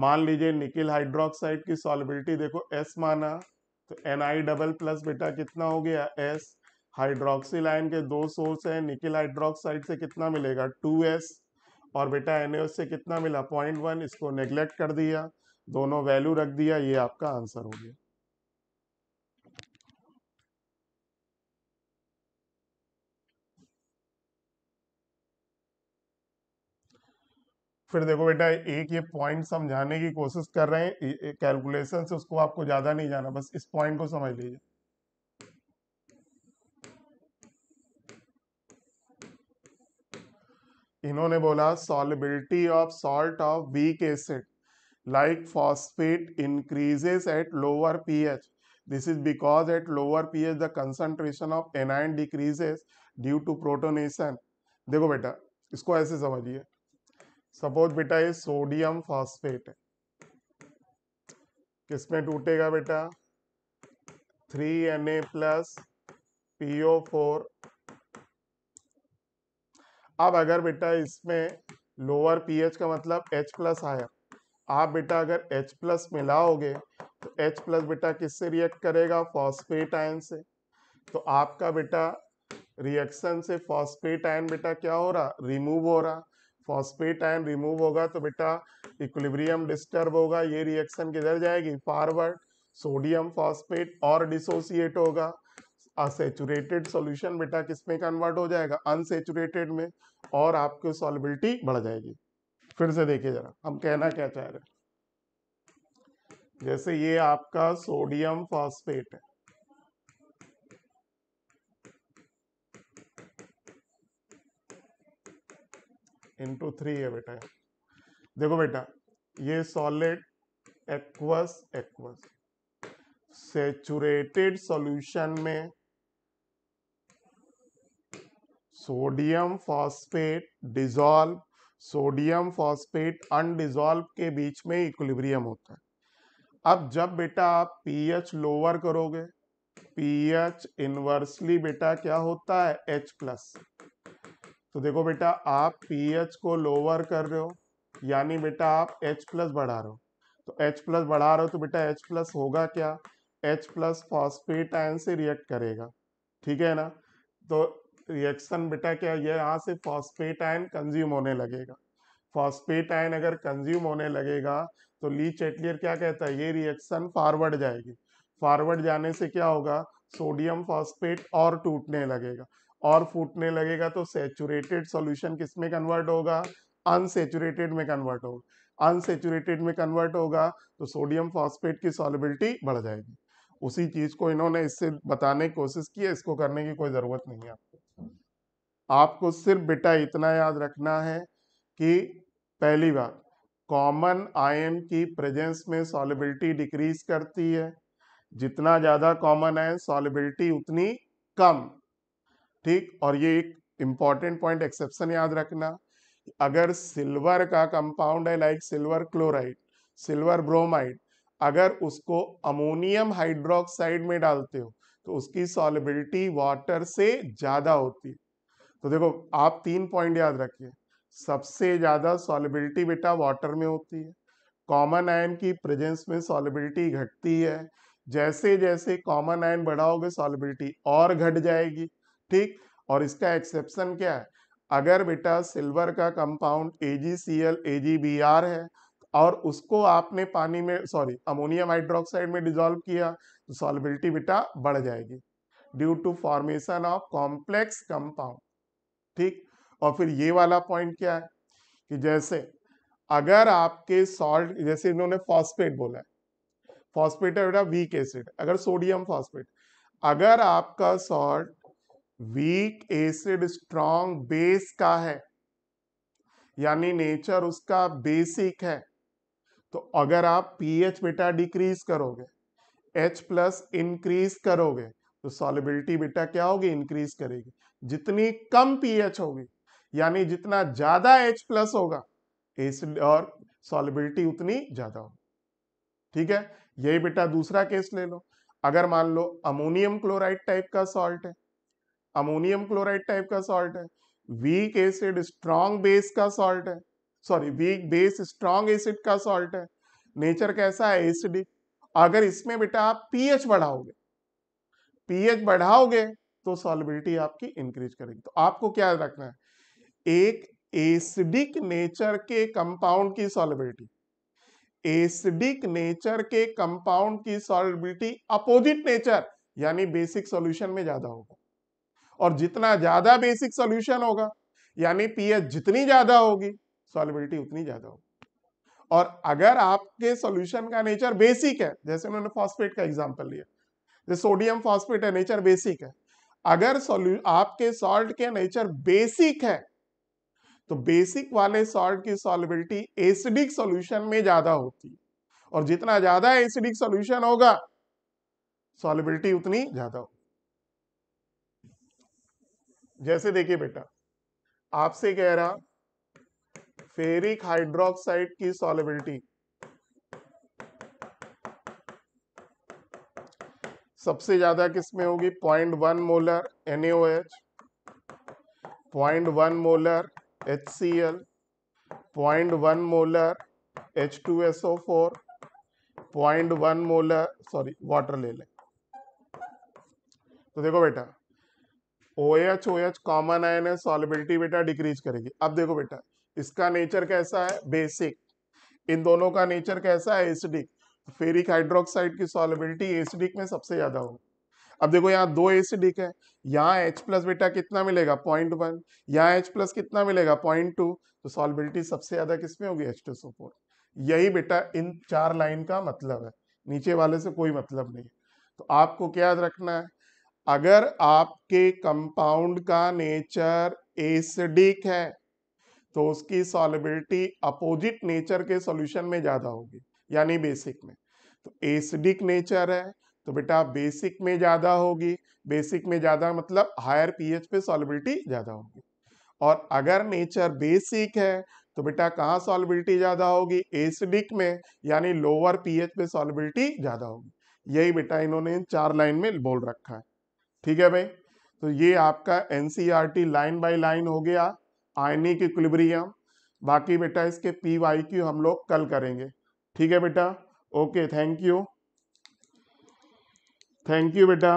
Speaker 1: मान लीजिए निकिल हाइड्रोक्साइड की सॉलिबिलिटी देखो एस माना तो एन आई डबल प्लस बेटा कितना हो गया एस हाइड्रोक्सी लाइन के दो सोर्स हैं निकिल हाइड्रोक्साइड से कितना मिलेगा टू एस और बेटा एन से कितना मिला पॉइंट वन इसको नेग्लेक्ट कर दिया दोनों वैल्यू रख दिया ये आपका आंसर हो गया फिर देखो बेटा एक ये पॉइंट समझाने की कोशिश कर रहे हैं कैलकुलेशन से उसको आपको ज्यादा नहीं जाना बस इस पॉइंट को समझ लीजिए इन्होंने बोला solubility of salt of weak acid like phosphate increases at lower pH this is because at lower pH the concentration of anion decreases due to protonation देखो बेटा इसको ऐसे समझिए सपोज बेटा ये सोडियम फास्फेट है किसमें टूटेगा बेटा three N A plus P O four अब अगर बेटा इसमें लोअर पीएच का मतलब एच प्लस आया आप बेटा अगर एच प्लस मिलाओगे तो एच प्लस बेटा किससे रिएक्ट करेगा फॉस्फेट आयन से तो आपका बेटा रिएक्शन से फॉस्फेट आयन बेटा क्या हो रहा रिमूव हो रहा फॉस्फेट आयन रिमूव होगा तो बेटा इक्विलिब्रियम डिस्टर्ब होगा ये रिएक्शन किधर जाएगी फॉरवर्ड सोडियम फॉस्फेट और डिसोसिएट होगा असेचुरेटेड सॉल्यूशन बेटा किसमें कन्वर्ट हो जाएगा अनसेचुरेटेड में और आपकी सॉलिबिलिटी बढ़ जाएगी फिर से देखिए जरा हम कहना क्या चाह रहे हैं जैसे ये आपका सोडियम फॉस्फेट है इंटू थ्री है बेटा देखो बेटा ये solid aqueous aqueous saturated solution में sodium phosphate dissolve sodium phosphate undissolved के बीच में इक्विलिब्रियम होता है अब जब बेटा आप पीएच लोअर करोगे पीएच इनवर्सली बेटा क्या होता है एच प्लस तो देखो बेटा आप पीएच को लोअर कर रहे हो यानी बेटा आप एच प्लस बढ़ा रहे हो तो एच प्लस बढ़ा रहे हो तो बेटा एच प्लस होगा क्या एच प्लस फॉस्फेट आयन से रिएक्ट करेगा ठीक है ना तो रिएक्शन बेटा क्या ये यहाँ से फॉस्फेट आयन कंज्यूम होने लगेगा फॉस्फेट आयन अगर कंज्यूम होने लगेगा तो ली चेटलियर क्या कहता है ये रिएक्शन फॉरवर्ड जाएगी फॉरवर्ड जाने से क्या होगा सोडियम फॉस्फेट और टूटने लगेगा और फूटने लगेगा तो सेचुरेटेड सॉल्यूशन किस में कन्वर्ट होगा अनसेचुरेटेड में कन्वर्ट होगा अनसेचुरेटेड में कन्वर्ट होगा तो सोडियम फॉस्फेट की सॉलिबिलिटी बढ़ जाएगी उसी चीज को इन्होंने इससे बताने की कोशिश की है इसको करने की कोई जरूरत नहीं है आपको आपको सिर्फ बेटा इतना याद रखना है कि पहली बात कॉमन आयन की प्रेजेंस में सॉलिबिलिटी डिक्रीज करती है जितना ज्यादा कॉमन आयन सॉलिबिलिटी उतनी कम ठीक और ये एक इंपॉर्टेंट पॉइंट एक्सेप्शन याद रखना अगर सिल्वर का कंपाउंड है like silver chloride silver bromide अगर उसको अमोनियम हाइड्रोक्साइड में डालते हो तो उसकी सॉलिबिलिटी वाटर से ज्यादा होती है तो देखो आप तीन पॉइंट याद रखिए सबसे ज्यादा सॉलिबिलिटी बेटा वाटर में होती है कॉमन आयन की प्रेजेंस में सॉलिबिलिटी घटती है जैसे जैसे कॉमन आयन बढ़ाओगे सॉलिबिलिटी और घट जाएगी ठीक और इसका एक्सेप्शन क्या है अगर बेटा सिल्वर का कंपाउंड एजीसीएल एजीबीआर है और उसको आपने पानी में सॉरी अमोनियम हाइड्रोक्साइड में डिजोल्व किया तो सॉलिबिलिटी बेटा बढ़ जाएगी due to formation of complex compound ठीक और फिर ये वाला पॉइंट क्या है कि जैसे अगर आपके सॉल्ट जैसे इन्होंने फॉस्फेट बोला है फॉस्फेट है बेटा वीक एसिड अगर सोडियम फॉस्फेट अगर आपका salt weak acid strong base का है यानी नेचर उसका बेसिक है तो अगर आप पीएच बेटा डिक्रीज करोगे एच प्लस इंक्रीज करोगे तो सॉलिबिलिटी बेटा क्या होगी इंक्रीज करेगी जितनी कम पीएच होगी यानी जितना ज्यादा एच प्लस होगा एसिड और सॉलिबिलिटी उतनी ज्यादा होगी ठीक है यही बेटा दूसरा केस ले लो अगर मान लो अमोनियम क्लोराइड टाइप का सॉल्ट है अमोनियम क्लोराइड टाइप का सॉल्ट है वीक एसिड स्ट्रॉन्ग बेस का सॉल्ट है sorry weak base strong acid का सॉल्ट है नेचर कैसा है एसिडिक अगर इसमें बेटा आप पीएच बढ़ाओगे पीएच बढ़ाओगे तो सॉलिबिलिटी आपकी इंक्रीज करेगी तो आपको क्या रखना है एक एसिडिक नेचर के कंपाउंड की सॉलिबिलिटी एसिडिक नेचर के कंपाउंड की सॉलिबिलिटी अपोजिट नेचर यानी बेसिक सॉल्यूशन में ज्यादा होगा और जितना ज्यादा बेसिक सॉल्यूशन होगा यानी पीएच जितनी ज्यादा होगी सॉलिबिलिटी उतनी ज्यादा होगी और अगर आपके सॉल्यूशन का नेचर बेसिक है जैसे उन्होंने फॉस्फेट का एग्जांपल लिया जैसे सोडियम फॉस्फेट है नेचर बेसिक है अगर आपके सॉल्ट के नेचर बेसिक है तो बेसिक वाले सॉल्ट की सॉलिबिलिटी एसिडिक सॉल्यूशन में ज्यादा होती है और जितना ज्यादा एसिडिक सॉल्यूशन होगा सॉलिबिलिटी उतनी ज्यादा होगी जैसे देखिए बेटा आपसे कह रहा फेरिक हाइड्रोक्साइड की सॉलिबिलिटी सबसे ज्यादा किसमें होगी point one molar H point one molar H C L point one molar H two S O four point one molar sorry water ले लें तो देखो बेटा O H O H common ion है सॉलिबिलिटी बेटा डिक्रीज करेगी अब देखो बेटा इसका नेचर कैसा है बेसिक इन दोनों का नेचर कैसा है एसिडिक फेरिक हाइड्रोक्साइड की सॉलिबिलिटी एसिडिक में सबसे ज्यादा होगी अब देखो यहाँ दो एसिडिक है यहाँ एच प्लस बेटा कितना मिलेगा पॉइंट वन यहाँ एच प्लस कितना मिलेगा पॉइंट टू तो सॉलिबिलिटी सबसे ज्यादा किसमें होगी एच टू सो फोर यही बेटा इन चार लाइन का मतलब है नीचे वाले से कोई मतलब नहीं है तो आपको क्या याद रखना है अगर आपके कंपाउंड का नेचर एसिडिक है तो उसकी सॉलिबिलिटी अपोजिट नेचर के सॉल्यूशन में ज़्यादा होगी यानी बेसिक में तो एसिडिक नेचर है तो बेटा बेसिक में ज़्यादा होगी बेसिक में ज़्यादा मतलब हायर पीएच पे सॉलिबिलिटी ज़्यादा होगी और अगर नेचर बेसिक है तो बेटा कहाँ सॉलिबिलिटी ज़्यादा होगी एसिडिक में यानी लोअर पीएच पे सॉलिबिलिटी ज़्यादा होगी यही बेटा इन्होंने चार लाइन में बोल रखा है ठीक है भाई तो ये आपका एनसीईआरटी लाइन बाय लाइन हो गया आयनिक इक्विलिब्रियम बाकी बेटा इसके पी वाई क्यू हम लोग कल करेंगे ठीक है बेटा okay thank you thank you बेटा